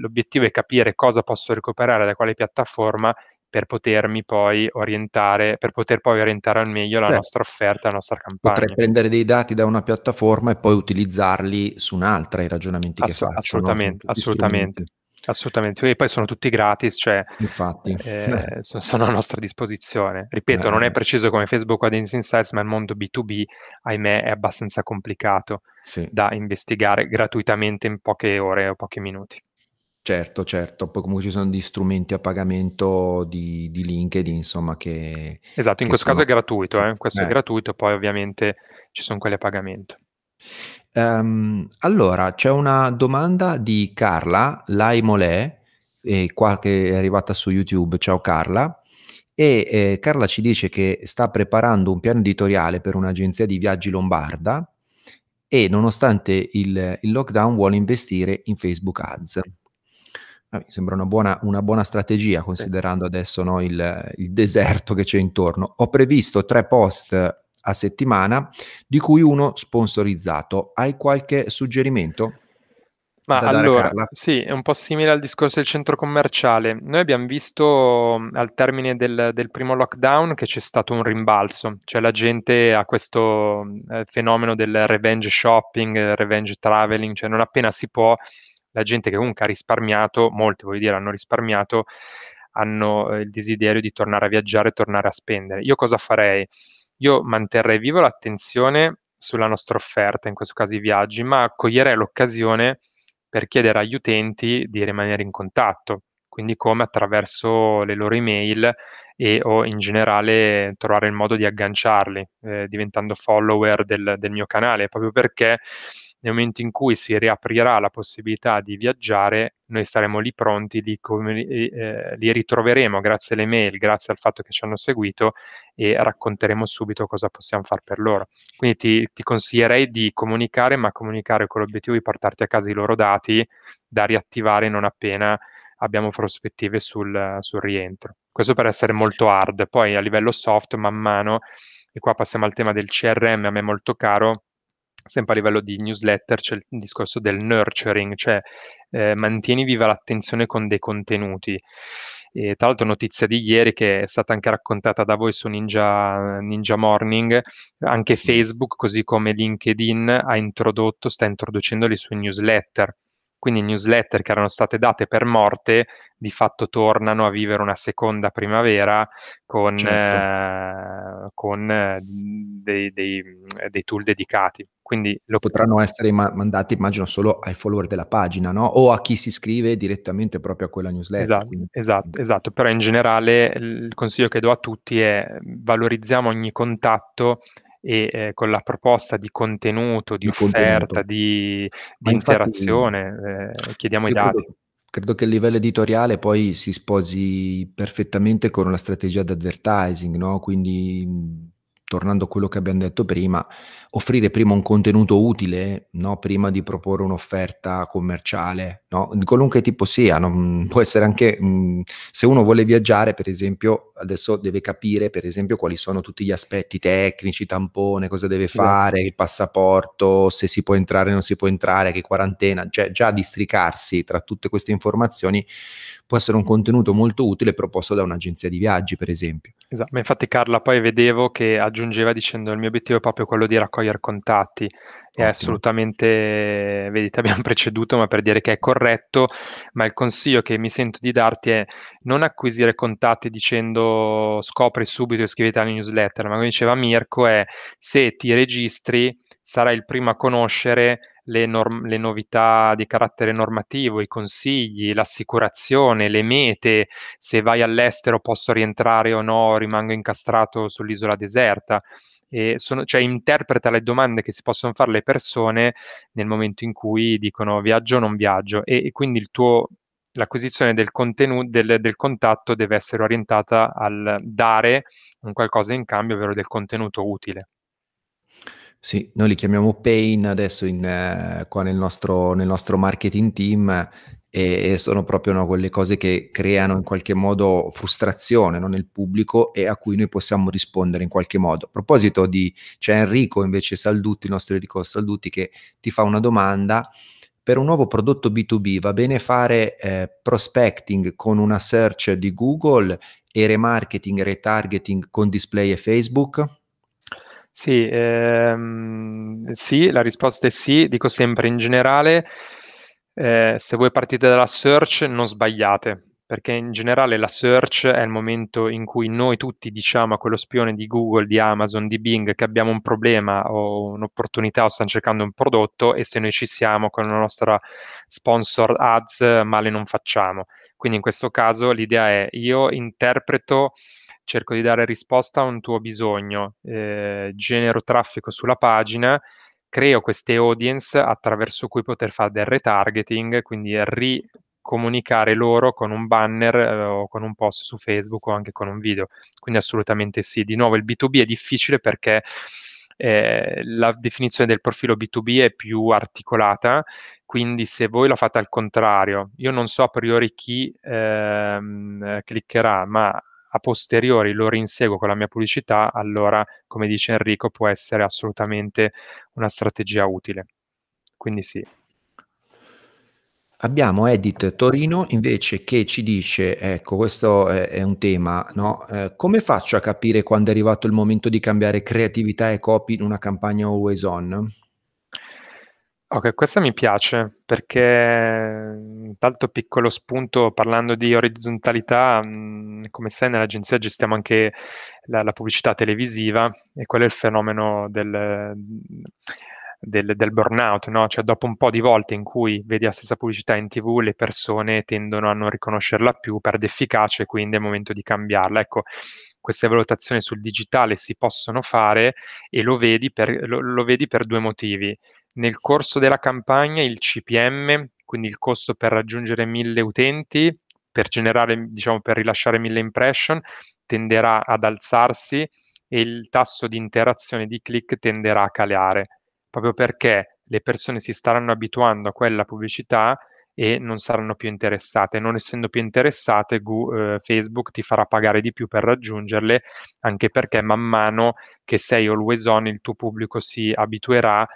l'obiettivo è capire cosa posso recuperare da quale piattaforma per potermi poi orientare, per poter poi orientare al meglio la Beh, nostra offerta, la nostra campagna. Potrei prendere dei dati da una piattaforma e poi utilizzarli su un'altra, i ragionamenti Ass- che faccio. Assolutamente, no? assolutamente. Strumenti. Assolutamente, e poi sono tutti gratis, cioè Infatti. Eh, sono a nostra disposizione. Ripeto, eh. non è eh. preciso come Facebook Audience Insights, ma il mondo B2B, ahimè, è abbastanza complicato sì. da investigare gratuitamente in poche ore o pochi minuti. Certo, certo, poi comunque ci sono degli strumenti a pagamento di, di LinkedIn, insomma, che... Esatto, in che questo sono... caso è gratuito, eh? questo eh. è gratuito, poi ovviamente ci sono quelli a pagamento. Ehm, allora, c'è una domanda di Carla Laimolè, eh, qua che è arrivata su YouTube. Ciao Carla. E eh, Carla ci dice che sta preparando un piano editoriale per un'agenzia di viaggi lombarda e nonostante il, il lockdown vuole investire in Facebook Ads. Ah, mi sembra una buona, una buona strategia considerando adesso no, il, il deserto che c'è intorno. Ho previsto tre post a settimana, di cui uno sponsorizzato. Hai qualche suggerimento? Ma allora, sì, è un po' simile al discorso del centro commerciale. Noi abbiamo visto al termine del, del primo lockdown che c'è stato un rimbalzo, cioè la gente ha questo eh, fenomeno del revenge shopping, revenge traveling, cioè non appena si può, la gente che comunque ha risparmiato, molti voglio dire hanno risparmiato, hanno eh, il desiderio di tornare a viaggiare, tornare a spendere. Io cosa farei? io manterrei vivo l'attenzione sulla nostra offerta, in questo caso i viaggi, ma coglierei l'occasione per chiedere agli utenti di rimanere in contatto, quindi come attraverso le loro email e o in generale trovare il modo di agganciarli eh, diventando follower del, del mio canale, proprio perché nel momento in cui si riaprirà la possibilità di viaggiare, noi saremo lì pronti, li, come, eh, eh, li ritroveremo grazie alle mail, grazie al fatto che ci hanno seguito e racconteremo subito cosa possiamo fare per loro. Quindi ti, ti consiglierei di comunicare, ma comunicare con l'obiettivo di portarti a casa i loro dati da riattivare non appena abbiamo prospettive sul, sul rientro. Questo per essere molto hard. Poi a livello soft, man mano, e qua passiamo al tema del CRM, a me molto caro, sempre a livello di newsletter c'è il discorso del nurturing, cioè eh, mantieni viva l'attenzione con dei contenuti. E, tra l'altro notizia di ieri che è stata anche raccontata da voi su Ninja, Ninja Morning, anche Facebook, così come LinkedIn, ha introdotto, sta introducendo le sue newsletter. Quindi newsletter che erano state date per morte di fatto tornano a vivere una seconda primavera con, certo. eh, con eh, dei, dei, dei tool dedicati. Quindi lo... Potranno essere ma- mandati, immagino, solo ai follower della pagina, no? O a chi si iscrive direttamente proprio a quella newsletter. Esatto, quindi... esatto, esatto, Però in generale il consiglio che do a tutti è valorizziamo ogni contatto e eh, con la proposta di contenuto, di, di offerta, contenuto. di, di interazione, infatti, eh, chiediamo i dati. Credo credo che il livello editoriale poi si sposi perfettamente con la strategia d'advertising, no? quindi mhmm, tornando a quello che abbiamo detto prima, offrire prima un contenuto utile, no? prima di proporre un'offerta commerciale, no? di qualunque tipo sia, no? Mm, può essere anche mh, mm, se uno vuole viaggiare, per esempio, adesso deve capire, per esempio, quali sono tutti gli aspetti tecnici, tampone, cosa deve esatto. fare, il passaporto, se si può entrare o non si può entrare, che quarantena, cioè già districarsi tra tutte queste informazioni può essere un contenuto molto utile proposto da un'agenzia di viaggi, per esempio. Esatto, ma infatti Carla poi vedevo che aggiungeva dicendo il mio obiettivo è proprio quello di raccogliere Neuer contatti è Ottimo. assolutamente, vedi, abbiamo (laughs) preceduto, ma per dire che è corretto, ma il consiglio che mi sento di darti è non acquisire contatti dicendo scopri subito e iscriviti alla newsletter, ma come diceva Mirko è se ti registri sarai il primo a conoscere le, norm- le, novità di carattere normativo, i consigli, l'assicurazione, le mete, se vai all'estero posso rientrare o no, rimango incastrato sull'isola deserta sono, cioè interpreta le domande che si possono fare le persone nel momento in cui dicono viaggio o non viaggio e, e quindi tuo, l'acquisizione del, contenuto, del, del contatto deve essere orientata al dare un qualcosa in cambio, ovvero del contenuto utile. Sì, noi li chiamiamo pain adesso in, eh, qua nel nostro, nel nostro, marketing team e, e sono proprio no, quelle cose che creano in qualche modo frustrazione no, nel pubblico e a cui noi possiamo rispondere in qualche modo. A proposito di, c'è Enrico invece Saldutti, il nostro Enrico Saldutti che ti fa una domanda. Per un nuovo prodotto B2B va bene fare eh, prospecting con una search di Google e remarketing, retargeting con display e Facebook? Sì, ehm, sì, la risposta è sì, dico sempre in generale, eh, se voi partite dalla search non sbagliate, perché in generale la search è il momento in cui noi tutti diciamo a quello spione di Google, di Amazon, di Bing che abbiamo un problema o un'opportunità o stanno cercando un prodotto e se noi ci siamo con la nostra sponsor ads male non facciamo. Quindi in questo caso l'idea è io interpreto cerco di dare risposta a un tuo bisogno, eh, genero traffico sulla pagina, creo queste audience attraverso cui poter fare del retargeting, quindi ricomunicare loro con un banner eh, o con un post su Facebook o anche con un video. Quindi assolutamente sì. Di nuovo il B2B è difficile perché eh, la definizione del profilo B2B è più articolata, quindi se voi lo fate al contrario, io non so a priori chi ehm, cliccherà, ma a posteriori lo rinseguo con la mia pubblicità, allora, come dice Enrico, può essere assolutamente una strategia utile. Quindi sì. Abbiamo Edit Torino invece che ci dice, ecco questo è, è un tema, no? eh, come faccio a capire quando è arrivato il momento di cambiare creatività e copy in una campagna always on? Ok, questa mi piace perché intanto mm, piccolo spunto parlando di orizzontalità, mm, come sai nell'agenzia gestiamo anche la, la, pubblicità televisiva e quello è il fenomeno del, mm, del, del burnout, no? cioè dopo un po' di volte in cui vedi la stessa pubblicità in tv le persone tendono a non riconoscerla più, perde efficacia e quindi è il momento di cambiarla. Ecco, queste valutazioni sul digitale si possono fare e lo vedi per, lo, lo vedi per due motivi. Nel corso della campagna il CPM, quindi il costo per raggiungere mille utenti, per generare, diciamo, per rilasciare mille impression, tenderà ad alzarsi e il tasso di interazione di click tenderà a calare, proprio perché le persone si staranno abituando a quella pubblicità e non saranno più interessate. Non essendo più interessate, Gu, eh, Facebook ti farà pagare di più per raggiungerle, anche perché man mano che sei always on il tuo pubblico si abituerà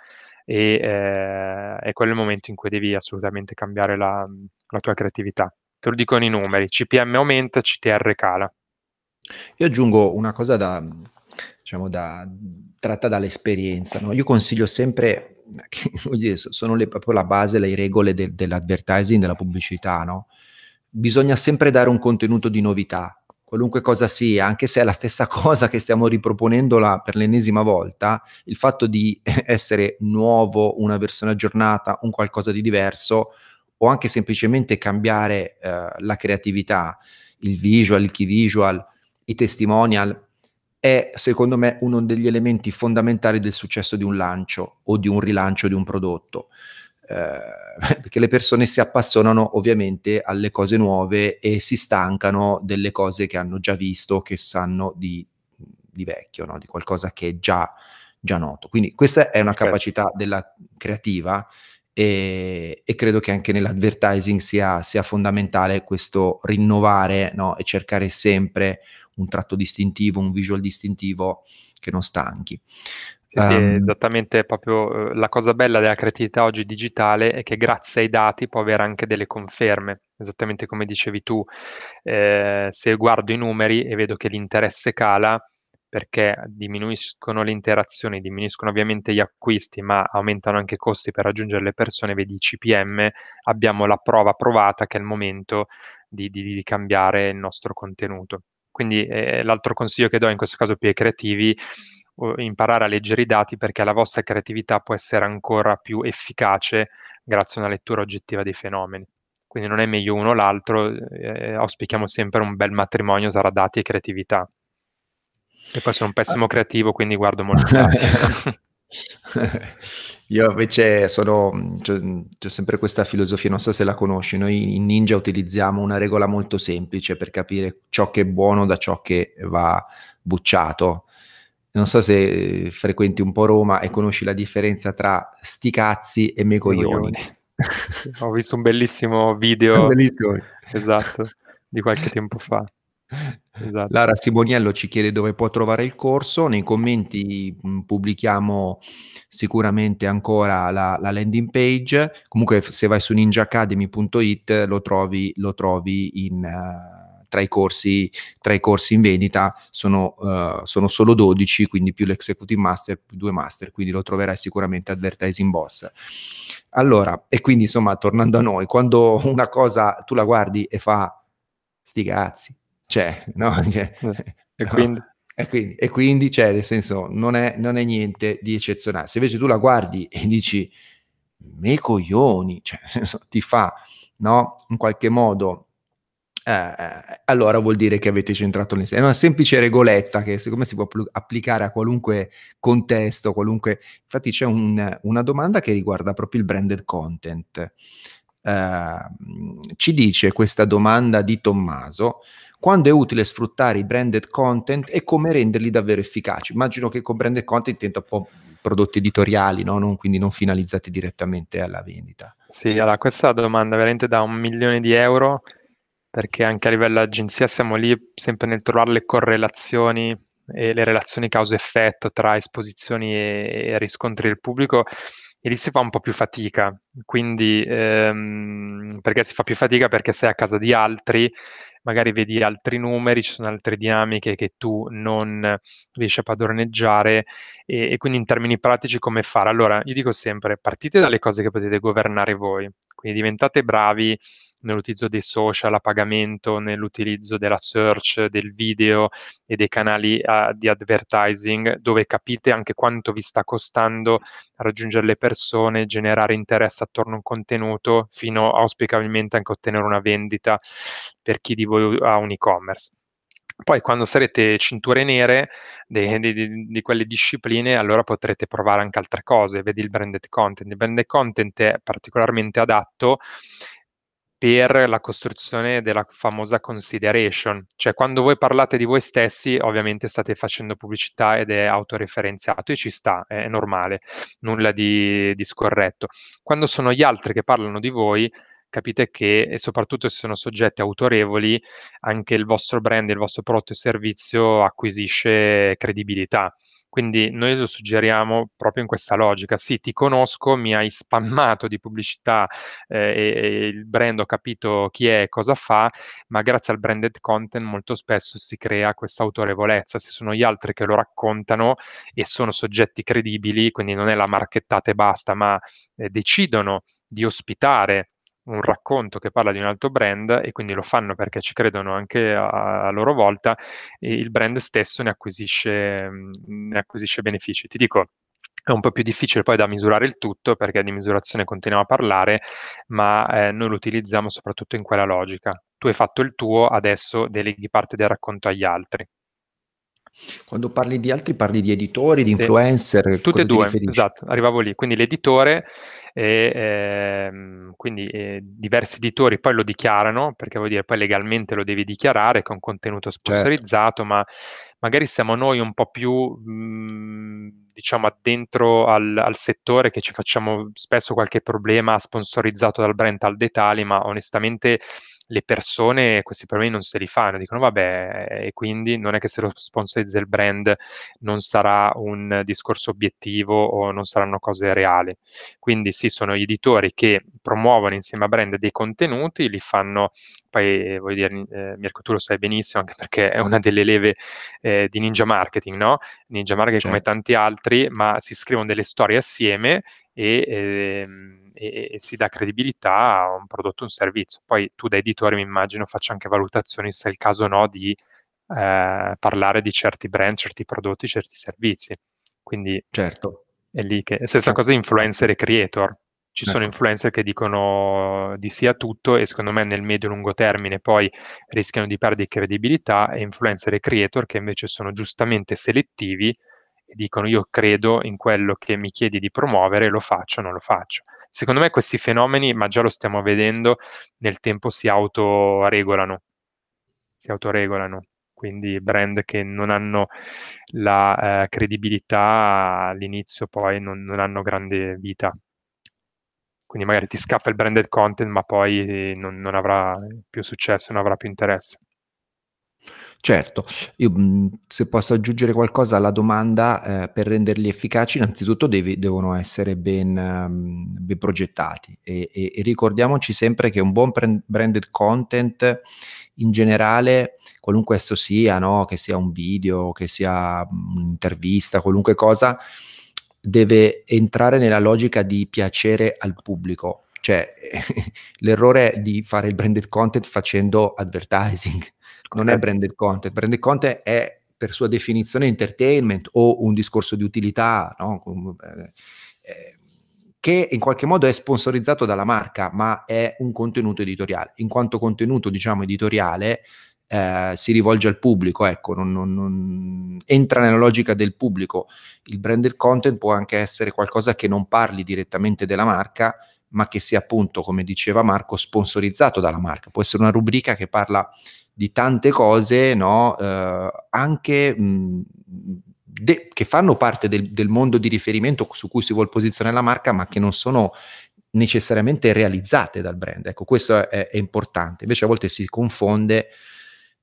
e eh, è quello il momento in cui devi assolutamente cambiare la, la tua creatività. Te lo dicono i numeri, CPM aumenta, CTR cala. Io aggiungo una cosa da, diciamo, da, tratta dall'esperienza. No? Io consiglio sempre (laughs) che dire, sono le, proprio la base, le regole de, dell'advertising, della pubblicità, no? Bisogna sempre dare un contenuto di novità, qualunque cosa sia, anche se è la stessa (laughs) cosa che stiamo riproponendola per l'ennesima volta, il fatto di (laughs) essere nuovo, una versione aggiornata, un qualcosa di diverso, o anche semplicemente cambiare eh, la creatività, il visual, il key visual, i testimonial, è secondo me uno degli elementi fondamentali del successo di un lancio o di un rilancio di un prodotto. Eh, (laughs) perché le persone si appassionano ovviamente alle cose nuove e si stancano delle cose che hanno già visto, che sanno di, di vecchio, no? di qualcosa che è già, già, noto. Quindi questa è una certo. capacità della creativa e, e credo che anche nell'advertising sia, sia fondamentale questo rinnovare no? e cercare sempre un tratto distintivo, un visual distintivo che non stanchi. Sì, sì, ehm, esattamente, proprio eh, la cosa bella della creatività oggi digitale è che grazie ai dati può avere anche delle conferme, esattamente come dicevi tu, eh, se guardo i numeri e vedo che l'interesse cala perché diminuiscono le interazioni, diminuiscono ovviamente gli acquisti, ma aumentano anche i costi per raggiungere le persone, vedi i CPM, abbiamo la prova provata che è il momento di, di, di cambiare il nostro contenuto. Quindi eh, l'altro consiglio che do in questo caso più ai creativi imparare a leggere i dati perché la vostra creatività può essere ancora più efficace grazie a una lettura oggettiva dei fenomeni. Quindi non è meglio uno o l'altro, eh, auspichiamo sempre un bel matrimonio tra dati e creatività. E poi sono un pessimo ah. creativo, quindi guardo molto. (laughs) (laughs) (laughs) Io invece sono, ho sempre questa filosofia, non so se la conosci, noi in Ninja utilizziamo una regola molto semplice per capire ciò che è buono da ciò che va bucciato. Non so se eh, frequenti un po' Roma e conosci la differenza tra sticazzi e megoglioni. (laughs) Ho visto un bellissimo video, bellissimo. esatto, di qualche tempo fa. Esatto. Lara Simoniello ci chiede dove può trovare il corso, nei commenti mm, pubblichiamo sicuramente ancora la, la, landing page, comunque se vai su ninjaacademy.it lo trovi, lo trovi in, uh, tra, i corsi, tra, i corsi, in vendita, sono, uh, sono solo 12, quindi più l'executive master, più due master, quindi lo troverai sicuramente advertising boss. Allora, e quindi insomma, tornando a noi, quando una cosa tu la guardi e fa sti cazzi, c'è, no? Eh, cioè, eh, e, no? E, quindi, e quindi? cioè, nel senso, non è, non è, niente di eccezionale. Se invece tu la guardi (laughs) e dici, me coglioni, cioè, ti fa, no? In qualche modo... Eh, eh, allora vuol dire che avete centrato l'insieme. È una semplice regoletta che secondo me si può pl- applicare a qualunque contesto, qualunque... Infatti c'è un, una domanda che riguarda proprio il branded content. Eh, ci dice questa domanda di Tommaso, quando è utile sfruttare i branded content e come renderli davvero efficaci. Immagino che con branded content intenda un po' prodotti editoriali, no? non, quindi non finalizzati direttamente alla vendita. Sì, allora questa domanda veramente da un milione di euro, perché anche a livello agenzia siamo lì sempre nel trovare le correlazioni e le relazioni causa-effetto tra esposizioni e, e riscontri del pubblico e lì si fa un po' più fatica, quindi ehm, perché si fa più fatica perché sei a casa di altri magari vedi altri numeri, ci sono altre dinamiche che tu non riesci a padroneggiare e, e quindi in termini pratici come fare? Allora, io dico sempre, partite dalle cose che potete governare voi, quindi diventate bravi nell'utilizzo dei social a pagamento, nell'utilizzo della search, del video e dei canali uh, di advertising, dove capite anche quanto vi sta costando raggiungere le persone, generare interesse attorno a un contenuto, fino auspicabilmente anche ottenere una vendita per chi di voi ha un e-commerce. Poi quando sarete cinture nere di, di, di, quelle discipline, allora potrete provare anche altre cose, vedi il branded content. Il branded content è particolarmente adatto per la costruzione della famosa consideration, cioè quando voi parlate di voi stessi ovviamente state facendo pubblicità ed è autoreferenziato e ci sta, è normale, nulla di, di scorretto. Quando sono gli altri che parlano di voi capite che, e soprattutto se sono soggetti autorevoli, anche il vostro brand, il vostro prodotto e servizio acquisisce credibilità. Quindi noi lo suggeriamo proprio in questa logica. Sì, ti conosco, mi hai spammato di pubblicità eh, e, e, il brand ho capito chi è e cosa fa, ma grazie al branded content molto spesso si crea questa autorevolezza. Se sono gli altri che lo raccontano e sono soggetti credibili, quindi non è la marchettata e basta, ma eh, decidono di ospitare un racconto che parla di un altro brand e quindi lo fanno perché ci credono anche a, a loro volta e il brand stesso ne acquisisce, mm, ne acquisisce benefici. Ti dico, è un po' più difficile poi da misurare il tutto perché di misurazione continuiamo a parlare, ma eh, noi lo utilizziamo soprattutto in quella logica. Tu hai fatto il tuo, adesso deleghi parte del racconto agli altri. Quando parli di altri parli di editori, di influencer? Sì. tutti e due, esatto, arrivavo lì. Quindi l'editore e ehm, quindi eh, diversi editori poi lo dichiarano, perché vuol dire poi legalmente lo devi dichiarare con contenuto certo. sponsorizzato, certo. ma magari siamo noi un po' più mh, mhmm, diciamo addentro al, al, settore che ci facciamo spesso qualche problema sponsorizzato dal brand al dettaglio, ma onestamente le persone questi problemi non se li fanno, dicono vabbè, e quindi non è che se lo sponsorizza il brand non sarà un discorso obiettivo o non saranno cose reali. Quindi sì, sono gli editori che promuovono insieme a brand dei contenuti, li fanno, poi eh, voglio dire, eh, Mirko tu lo sai benissimo anche perché è una delle leve eh, di Ninja Marketing, no? Ninja Marketing certo. come tanti altri, ma si scrivono delle storie assieme e, ehm, e, e, si dà credibilità a un prodotto, un servizio. Poi tu da editore mi immagino faccia anche valutazioni se è il caso o no di eh, parlare di certi brand, certi prodotti, certi servizi. Quindi certo. è lì che... Stessa cosa influencer e creator. Ci sono ecco. influencer che dicono di sì a tutto e secondo me nel medio e lungo termine poi rischiano di perdere credibilità e influencer e creator che invece sono giustamente selettivi dicono io credo in quello che mi chiedi di promuovere, lo faccio o non lo faccio. Secondo me questi fenomeni, ma già lo stiamo vedendo, nel tempo si autoregolano, si autoregolano. Quindi brand che non hanno la eh, credibilità all'inizio poi non, non hanno grande vita quindi magari ti scappa il branded content ma poi non, non, avrà più successo, non avrà più interesse. Certo, io, mhmm, se posso aggiungere qualcosa alla domanda, ehm, per renderli efficaci innanzitutto devi devono essere ben mhmm, ben progettati e e e ricordiamoci sempre che un buon branded content in generale, qualunque esso sia, no, che sia un video, che sia, mhmm, un'intervista, qualunque cosa, deve entrare nella logica di piacere al pubblico. Cioè (laughs) l'errore di fare il branded content facendo advertising non è branded content, branded content è per sua definizione entertainment o un discorso di utilità, no? Eh, eh, che in qualche modo è sponsorizzato dalla marca, ma è un contenuto editoriale. In quanto contenuto, diciamo, editoriale, eh, si rivolge al pubblico, ecco, non, non, non, entra nella logica del pubblico. Il branded content può anche essere qualcosa che non parli direttamente della marca, ma che sia appunto, come diceva Marco, sponsorizzato dalla marca. Può essere una rubrica che parla di tante cose, no? eh, anche mh, mm, de- che fanno parte del, del mondo di riferimento su cui si vuole posizionare la marca, ma che non sono necessariamente realizzate dal brand. Ecco, questo è, è importante. Invece a volte si confonde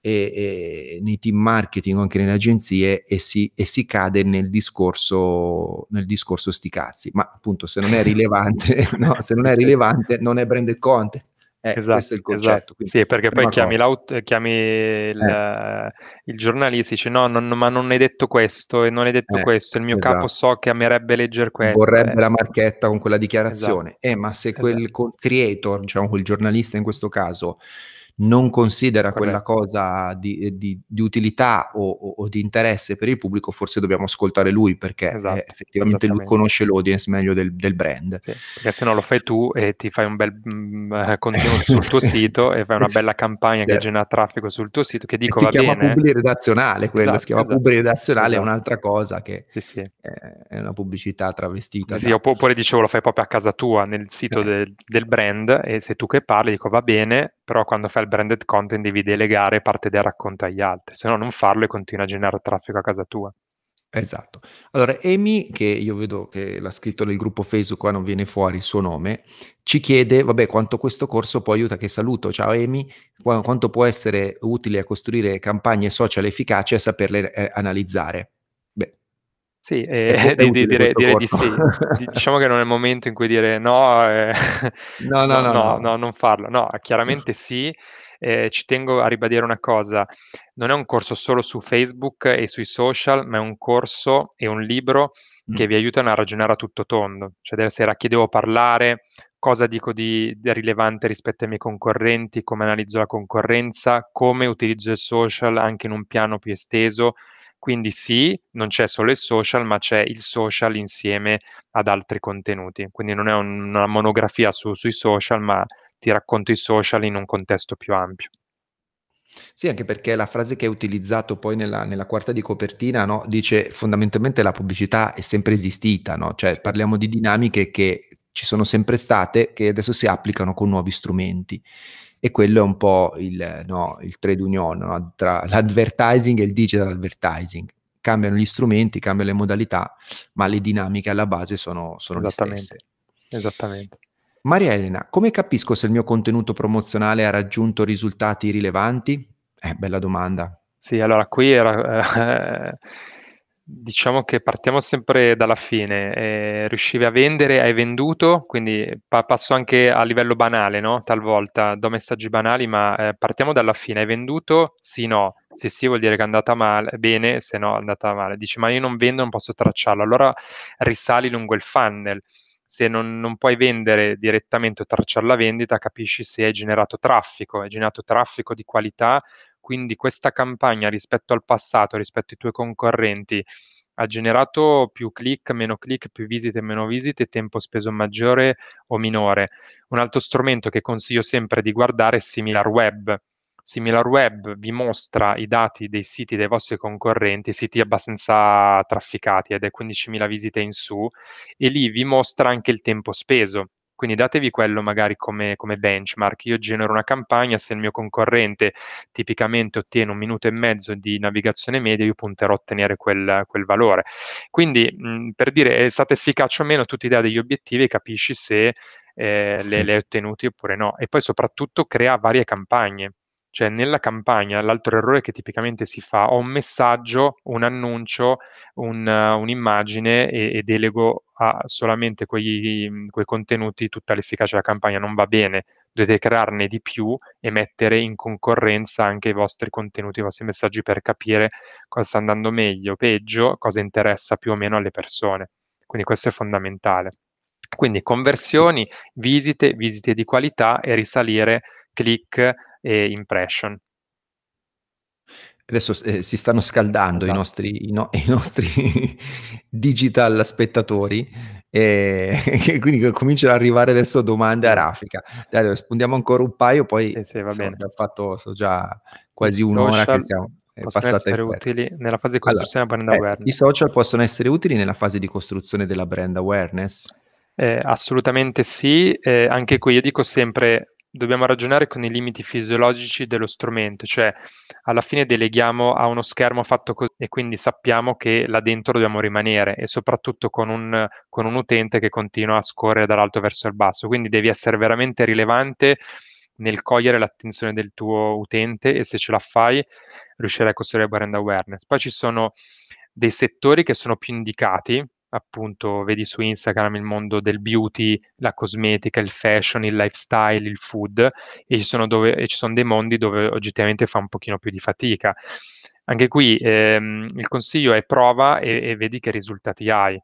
e, e, nei team marketing o anche nelle agenzie e si, e si cade nel discorso, nel discorso sti cazzi. Ma appunto se non è (laughs) rilevante, no, se non è rilevante non è branded content. Eh, esatto, questo è il esatto, esatto. concetto. Esatto. Sì, perché poi chiami, chiami il, eh. il, giornalista e dici no, non, ma non hai detto questo e non hai detto eh, questo, il mio esatto. capo so che amerebbe leggere questo. Vorrebbe eh. la marchetta con quella dichiarazione. Esatto, eh, ma se quel creator, diciamo quel giornalista in questo caso, non considera quella cosa di, eh, di, di utilità o, o, o, di interesse per il pubblico, forse dobbiamo ascoltare lui perché eh, esatto, eh, effettivamente lui conosce l'audience meglio del, del brand. Sì, perché se no lo fai tu e ti fai un bel mh, mm, eh, contenuto sul tuo (laughs) sito e fai una bella campagna che genera traffico sul tuo sito che dico si va chiama bene. Pubblico redazionale quello, esatto, si chiama esatto. pubblico redazionale, è esatto. un'altra cosa che sì, sì. è una pubblicità travestita. Sì, oppure dicevo lo fai proprio a casa tua nel sito eh. del, del brand e se tu che parli dico va bene però quando fai il branded content devi delegare parte del racconto agli altri, se no non farlo e continua a generare traffico a casa tua. Esatto. Allora, Amy, che io vedo che l'ha scritto nel gruppo Facebook, qua non viene fuori il suo nome, ci chiede, vabbè, quanto questo corso può aiutare, che saluto, ciao Amy, qu- quanto può essere utile a costruire campagne social efficaci e saperle eh, analizzare. Sì, eh, (laughs) di, di, dire, dire di sì. diciamo che non è il momento in cui dire no, eh, (laughs) (laughs) no, no, no, no, no, non farlo. No, chiaramente sì. Eh, ci tengo a ribadire una cosa, non è un corso solo su Facebook e sui social, ma è un corso e un libro che mm. vi aiutano a ragionare a tutto tondo, cioè deve essere a chi devo parlare, cosa dico di, di, rilevante rispetto ai miei concorrenti, come analizzo la concorrenza, come utilizzo i social anche in un piano più esteso, quindi sì, non c'è solo il social, ma c'è il social insieme ad altri contenuti. Quindi non è un, una monografia su, sui social, ma ti racconto i social in un contesto più ampio. Sì, anche perché la frase che hai utilizzato poi nella, nella quarta di copertina no, dice fondamentalmente la pubblicità è sempre esistita, no? cioè parliamo di dinamiche che ci sono sempre state, che adesso si applicano con nuovi strumenti e quello è un po' il, no, il trade union no? tra l'advertising e il digital advertising. Cambiano gli strumenti, cambiano le modalità, ma le dinamiche alla base sono, sono le stesse. Esattamente. Maria Elena, come capisco se il mio contenuto promozionale ha raggiunto risultati rilevanti? Eh, bella domanda. Sì, allora qui era... Eh, Diciamo che partiamo sempre dalla fine. Eh, riuscivi a vendere, hai venduto, quindi pa- passo anche a livello banale, no? Talvolta do messaggi banali, ma eh, partiamo dalla fine. Hai venduto? Sì, no. Se sì vuol dire che è andata male, bene, se no è andata male. Dici, ma io non vendo, non posso tracciarlo. Allora risali lungo il funnel. Se non, non puoi vendere direttamente o tracciare la vendita, capisci se hai generato traffico, hai generato traffico di qualità quindi questa campagna rispetto al passato, rispetto ai tuoi concorrenti, ha generato più click, meno click, più visite, meno visite, tempo speso maggiore o minore. Un altro strumento che consiglio sempre di guardare è SimilarWeb. SimilarWeb vi mostra i dati dei siti dei vostri concorrenti, siti abbastanza trafficati, ed è 15.000 visite in su, e lì vi mostra anche il tempo speso quindi datevi quello magari come, come, benchmark. Io genero una campagna, se il mio concorrente tipicamente ottiene un minuto e mezzo di navigazione media, io punterò a ottenere quel, quel valore. Quindi mh, mhmm, per dire è eh, stato efficace o meno, tu ti dai degli obiettivi e capisci se eh, sì. le, le hai ottenuti oppure no. E poi soprattutto crea varie campagne cioè nella campagna l'altro errore che tipicamente si fa, ho un messaggio, un annuncio, un, uh, un'immagine e, e, delego a solamente quei, quei contenuti tutta l'efficacia della campagna, non va bene, dovete crearne di più e mettere in concorrenza anche i vostri contenuti, i vostri messaggi per capire cosa sta andando meglio, peggio, cosa interessa più o meno alle persone. Quindi questo è fondamentale. Quindi conversioni, visite, visite di qualità e risalire click e impression. Adesso eh, si stanno scaldando esatto. i nostri, i no, (laughs) i nostri digital spettatori, e (laughs) quindi cominciano ad arrivare adesso domande a raffica. Dai, rispondiamo ancora un paio, poi eh sì, va bene. Già fatto, so già quasi un'ora social che siamo. È passata essere utili nella fase di costruzione allora, brand awareness. Eh, I social possono essere utili nella fase di costruzione della brand awareness? Eh, assolutamente sì, anche qui io dico sempre dobbiamo ragionare con i limiti fisiologici dello strumento, cioè alla fine deleghiamo a uno schermo fatto così e quindi sappiamo che là dentro dobbiamo rimanere e soprattutto con un, con un utente che continua a scorrere dall'alto verso il basso, quindi devi essere veramente rilevante nel cogliere l'attenzione del tuo utente e se ce la fai riuscirai a costruire brand awareness. Poi ci sono dei settori che sono più indicati, appunto vedi su Instagram il mondo del beauty, la cosmetica, il fashion, il lifestyle, il food e ci sono, dove, e ci sono dei mondi dove oggettivamente fa un pochino più di fatica. Anche qui ehm, il consiglio è prova e, e vedi che risultati hai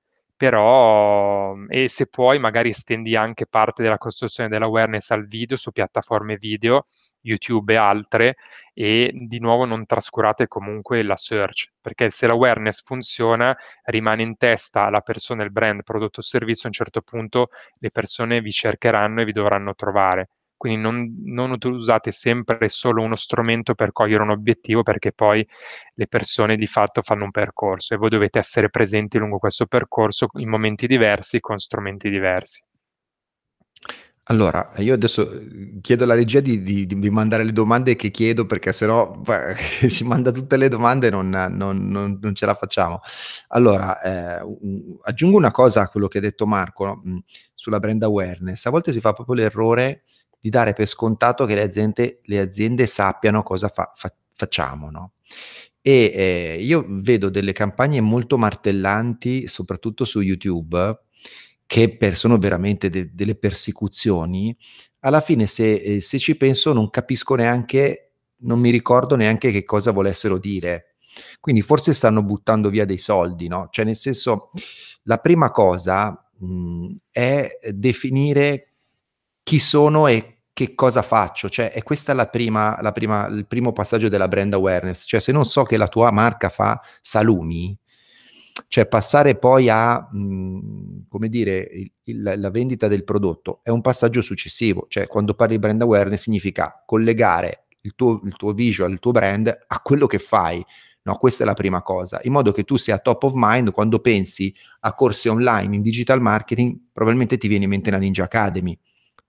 però e se puoi magari estendi anche parte della costruzione dell'awareness al video su piattaforme video, YouTube e altre e di nuovo non trascurate comunque la search, perché se l'awareness funziona rimane in testa la persona, il brand, prodotto o servizio, a un certo punto le persone vi cercheranno e vi dovranno trovare quindi non, non, usate sempre solo uno strumento per cogliere un obiettivo perché poi le persone di fatto fanno un percorso e voi dovete essere presenti lungo questo percorso in momenti diversi con strumenti diversi. Allora, io adesso eh, chiedo alla regia di, di, di mandare le domande che chiedo perché sennò (laughs) beh, se manda tutte le domande non, non, non, non ce la facciamo. Allora, eh, aggiungo una cosa a quello che ha detto Marco no? sulla brand awareness. A volte si fa proprio l'errore di dare per scontato che le aziende, le aziende sappiano cosa fa, fa, facciamo. No? E eh, io vedo delle campagne molto martellanti, soprattutto su YouTube, che per, sono veramente de, delle persecuzioni. Alla fine, se, eh, se ci penso, non capisco neanche, non mi ricordo neanche che cosa volessero dire. Quindi forse stanno buttando via dei soldi, no? Cioè, nel senso, la prima cosa mh, è definire chi sono e che cosa faccio? Cioè, è questo la prima, la prima, il primo passaggio della brand awareness. Cioè, se non so che la tua marca fa salumi, cioè passare poi a, mh, mhmm, come dire, il, il, la vendita del prodotto è un passaggio successivo. Cioè, quando parli di brand awareness significa collegare il tuo, il tuo visual, il tuo brand a quello che fai. No, questa è la prima cosa, in modo che tu sia top of mind quando pensi a corsi online in digital marketing, probabilmente ti viene in mente la Ninja Academy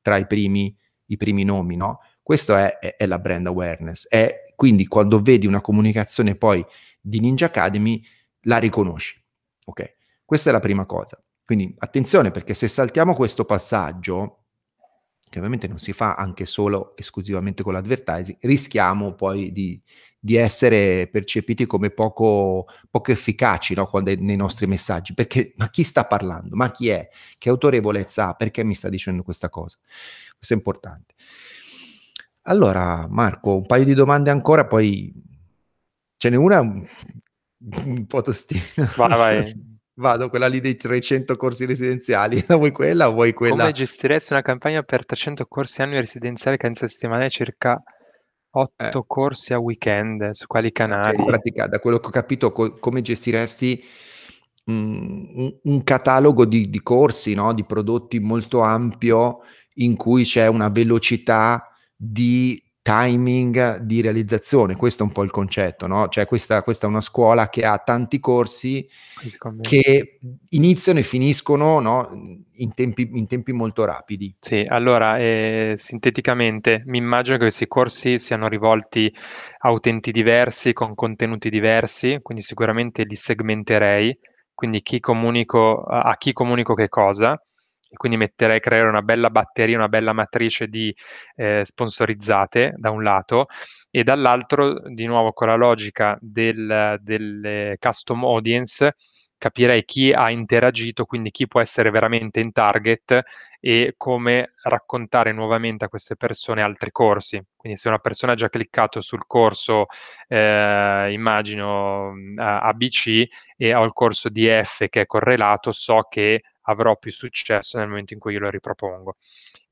tra i primi i primi nomi, no? Questo è, è, è la brand awareness. È, quindi quando vedi una comunicazione poi di Ninja Academy, la riconosci. Ok? Questa è la prima cosa. Quindi attenzione perché se saltiamo questo passaggio, che ovviamente non si fa anche solo esclusivamente con l'advertising, rischiamo poi di, di essere percepiti come poco, poco efficaci no? Quando, nei nostri messaggi, perché ma chi sta parlando? Ma chi è? Che autorevolezza ha? Perché mi sta dicendo questa cosa? Questo è importante. Allora, Marco, un paio di domande ancora, poi ce n'è una un po' tostina. Vai, vai. (laughs) Vado, quella lì dei 300 corsi residenziali, (laughs) vuoi quella o vuoi quella? Come gestiresti una campagna per 300 corsi annui residenziali che in settimana circa eh. Otto eh. corsi a weekend, su quali canali? in pratica, da quello che ho capito, co- come gestiresti mh, mm, un, un, catalogo di, di corsi, no? di prodotti molto ampio in cui c'è una velocità di timing di realizzazione, questo è un po' il concetto, no? Cioè questa, questa è una scuola che ha tanti corsi che iniziano e finiscono no? in, tempi, in, tempi, molto rapidi. Sì, allora eh, sinteticamente mi immagino che questi corsi siano rivolti a utenti diversi, con contenuti diversi, quindi sicuramente li segmenterei, quindi chi comunico, a chi comunico che cosa e quindi metterei, creare una bella batteria, una bella matrice di eh, sponsorizzate da un lato e dall'altro di nuovo con la logica del, delle custom audience capirei chi ha interagito, quindi chi può essere veramente in target e come raccontare nuovamente a queste persone altri corsi. Quindi se una persona ha già cliccato sul corso, eh, immagino, mm, ABC e ho il corso DF che è correlato, so che avrò più successo nel momento in cui io lo ripropongo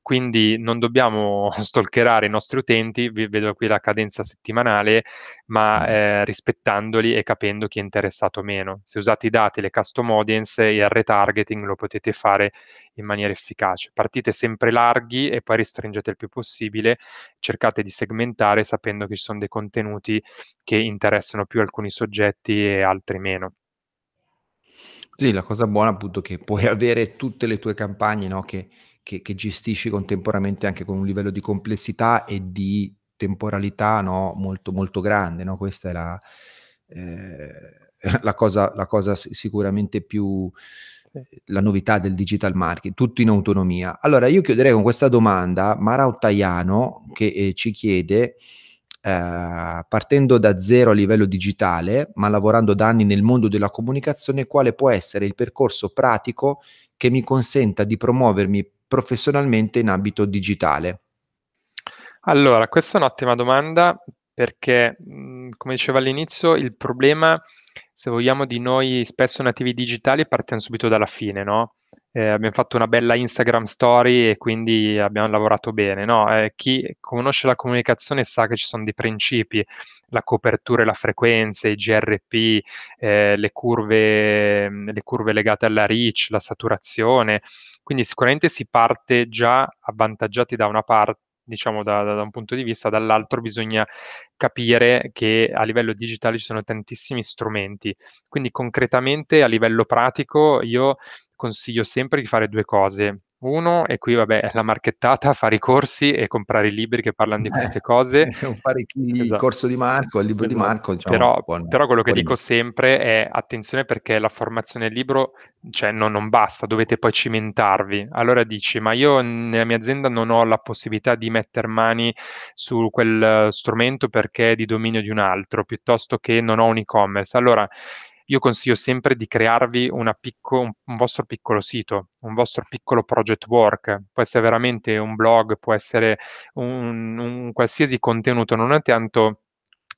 quindi non dobbiamo (laughs) stalkerare i nostri utenti, vi vedo qui la cadenza settimanale, ma mm. eh, rispettandoli e capendo chi è interessato o meno. Se usate i dati, le custom audience e il retargeting lo potete fare in maniera efficace. Partite sempre larghi e poi restringete il più possibile, cercate di segmentare sapendo che ci sono dei contenuti che interessano più alcuni soggetti e altri meno. Sì, la cosa buona appunto è che puoi avere tutte le tue campagne no, che che, che, gestisci contemporaneamente anche con un livello di complessità e di temporalità no? molto, molto grande. No? Questa è la, eh, (laughs) la, cosa, la cosa sicuramente più eh, la novità del digital marketing, tutto in autonomia. Allora io chiuderei con questa domanda, Mara Ottaiano che eh, ci chiede, eh, partendo da zero a livello digitale, ma lavorando da anni nel mondo della comunicazione, quale può essere il percorso pratico che mi consenta di promuovermi professionalmente in ambito digitale? Allora, questa è un'ottima domanda perché, mhmm, come dicevo all'inizio, il problema, se vogliamo, di noi spesso nativi digitali partiamo subito dalla fine, no? eh, abbiamo fatto una bella Instagram story e quindi abbiamo lavorato bene. No? Eh, chi conosce la comunicazione sa che ci sono dei principi, la copertura e la frequenza, i GRP, eh, le, curve, mm, le curve legate alla reach, la saturazione. Quindi sicuramente si parte già avvantaggiati da una parte diciamo da, da, da, un punto di vista, dall'altro bisogna capire che a livello digitale ci sono tantissimi strumenti. Quindi concretamente a livello pratico io consiglio sempre di fare due cose. Uno, e qui vabbè, la marchettata, fare i corsi e comprare i libri che parlano di queste eh, cose. fare (laughs) il esatto. corso di Marco, il libro esatto. di Marco. Diciamo, però, buon, però, quello che buon dico sempre è attenzione perché la formazione del libro cioè, no, non basta, dovete poi cimentarvi. Allora dici, ma io nella mia azienda non ho la possibilità di mettere mani su quel strumento perché è di dominio di un altro, piuttosto che non ho un e-commerce. Allora io consiglio sempre di crearvi picco, un, vostro piccolo sito, un vostro piccolo project work, può essere veramente un blog, può essere un, un qualsiasi contenuto, non è tanto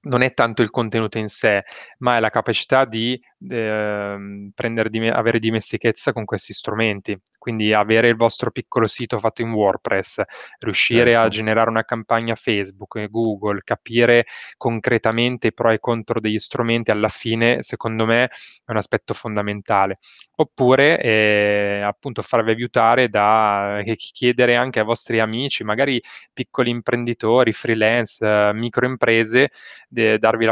non è tanto il contenuto in sé, ma è la capacità di eh, di, avere dimestichezza con questi strumenti. Quindi avere il vostro piccolo sito fatto in WordPress, riuscire a certo. generare una campagna Facebook e Google, capire concretamente i pro e i contro degli strumenti alla fine, secondo me, è un aspetto fondamentale. Oppure eh, appunto farvi aiutare da eh, chiedere anche ai vostri amici, magari piccoli imprenditori, freelance, eh, microimprese,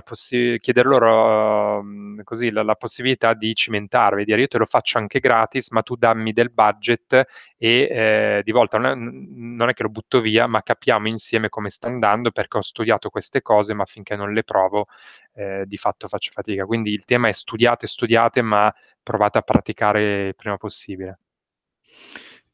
possi- chiedere loro uh, così, la, la, possibilità di cimentarvi, dire io te lo faccio anche gratis, ma tu dammi del budget e eh, di volta non è, non è, che lo butto via, ma capiamo insieme come sta andando perché ho studiato queste cose, ma finché non le provo eh, di fatto faccio fatica. Quindi il tema è studiate, studiate, ma provate a praticare il prima possibile.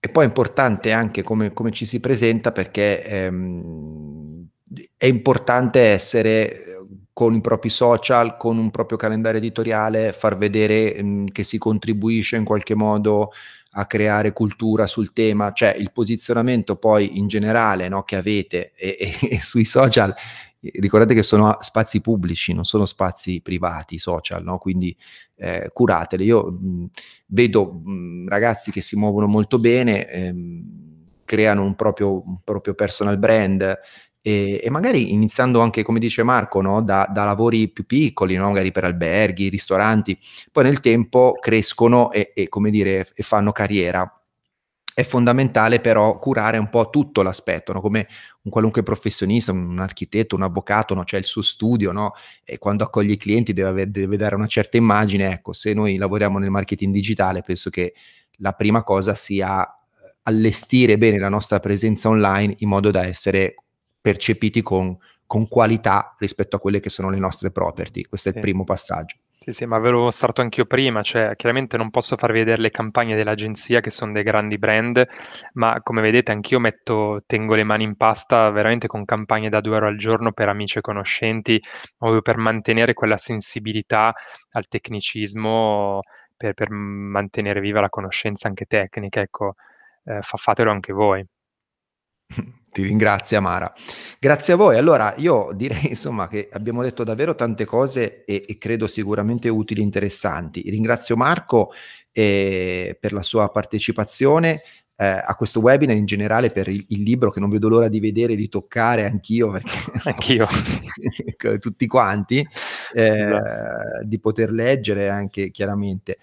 E poi è importante anche come, come ci si presenta perché ehm, è importante essere con i propri social, con un proprio calendario editoriale, far vedere mh, mm, che si contribuisce in qualche modo a creare cultura sul tema, cioè il posizionamento poi in generale no, che avete e, e, (laughs) e, sui social, ricordate che sono spazi pubblici, non sono spazi privati social, no? quindi eh, curateli. Io mh, mm, vedo mh, mm, ragazzi che si muovono molto bene. Ehm, creano un proprio, un proprio, personal brand e, e, magari iniziando anche, come dice Marco, no? da, da, lavori più piccoli, no? magari per alberghi, ristoranti, poi nel tempo crescono e, e, dire, e fanno carriera. È fondamentale però curare un po' tutto l'aspetto, no? come un qualunque professionista, un architetto, un avvocato, c'è il suo studio e quando accoglie i clienti deve, avere, deve dare una certa immagine. Ecco, se noi lavoriamo nel marketing digitale, penso che la prima cosa sia eh, allestire bene la nostra presenza online in modo da essere percepiti con, con, qualità rispetto a quelle che sono le nostre property. Questo è sì. il primo passaggio. Sì, sì, ma ve l'ho mostrato anch'io prima, cioè chiaramente non posso far vedere le campagne dell'agenzia che sono dei grandi brand, ma come vedete anch'io metto, tengo le mani in pasta veramente con campagne da 2 euro al giorno per amici e conoscenti, proprio per mantenere quella sensibilità al tecnicismo, per, per mantenere viva la conoscenza anche tecnica, ecco, eh, fatelo anche voi. (laughs) Ti ringrazio Amara. Grazie a voi. Allora io direi insomma che abbiamo detto davvero tante cose e, e credo sicuramente utili e interessanti. Ringrazio Marco eh, per la sua partecipazione eh, a questo webinar in generale per il, il, libro che non vedo l'ora di vedere, di toccare anch'io, perché (laughs) anch'io. (laughs) tutti quanti, eh, esatto. di poter leggere anche chiaramente.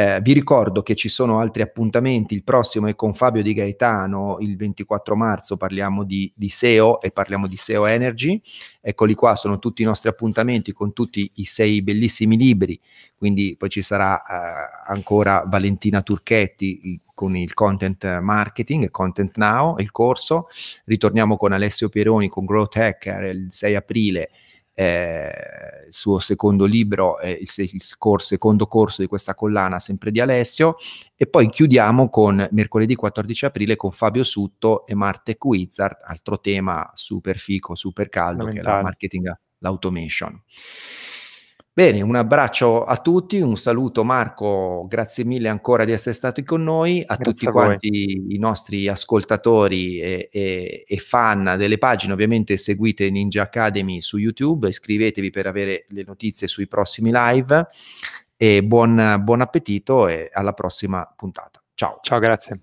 Eh, vi ricordo che ci sono altri appuntamenti, il prossimo è con Fabio Di Gaetano, il 24 marzo parliamo di, di SEO e parliamo di SEO Energy, eccoli qua, sono tutti i nostri appuntamenti con tutti i sei bellissimi libri, quindi poi ci sarà eh, ancora Valentina Turchetti con il content marketing, content now, il corso, ritorniamo con Alessio Pieroni con Growth Hacker il 6 aprile eh, il suo secondo libro, eh, il, il, il, secondo corso di questa collana, sempre di Alessio. E poi chiudiamo con mercoledì 14 aprile con Fabio Sutto e Marte Quizzard, altro tema super fico, super caldo, che è la marketing, l'automation. Bene, un abbraccio a tutti, un saluto Marco, grazie mille ancora di essere stati con noi, a grazie tutti a quanti i nostri ascoltatori e, e, e, fan delle pagine, ovviamente seguite Ninja Academy su YouTube, iscrivetevi per avere le notizie sui prossimi live e buon, buon appetito e alla prossima puntata. Ciao. Ciao, grazie.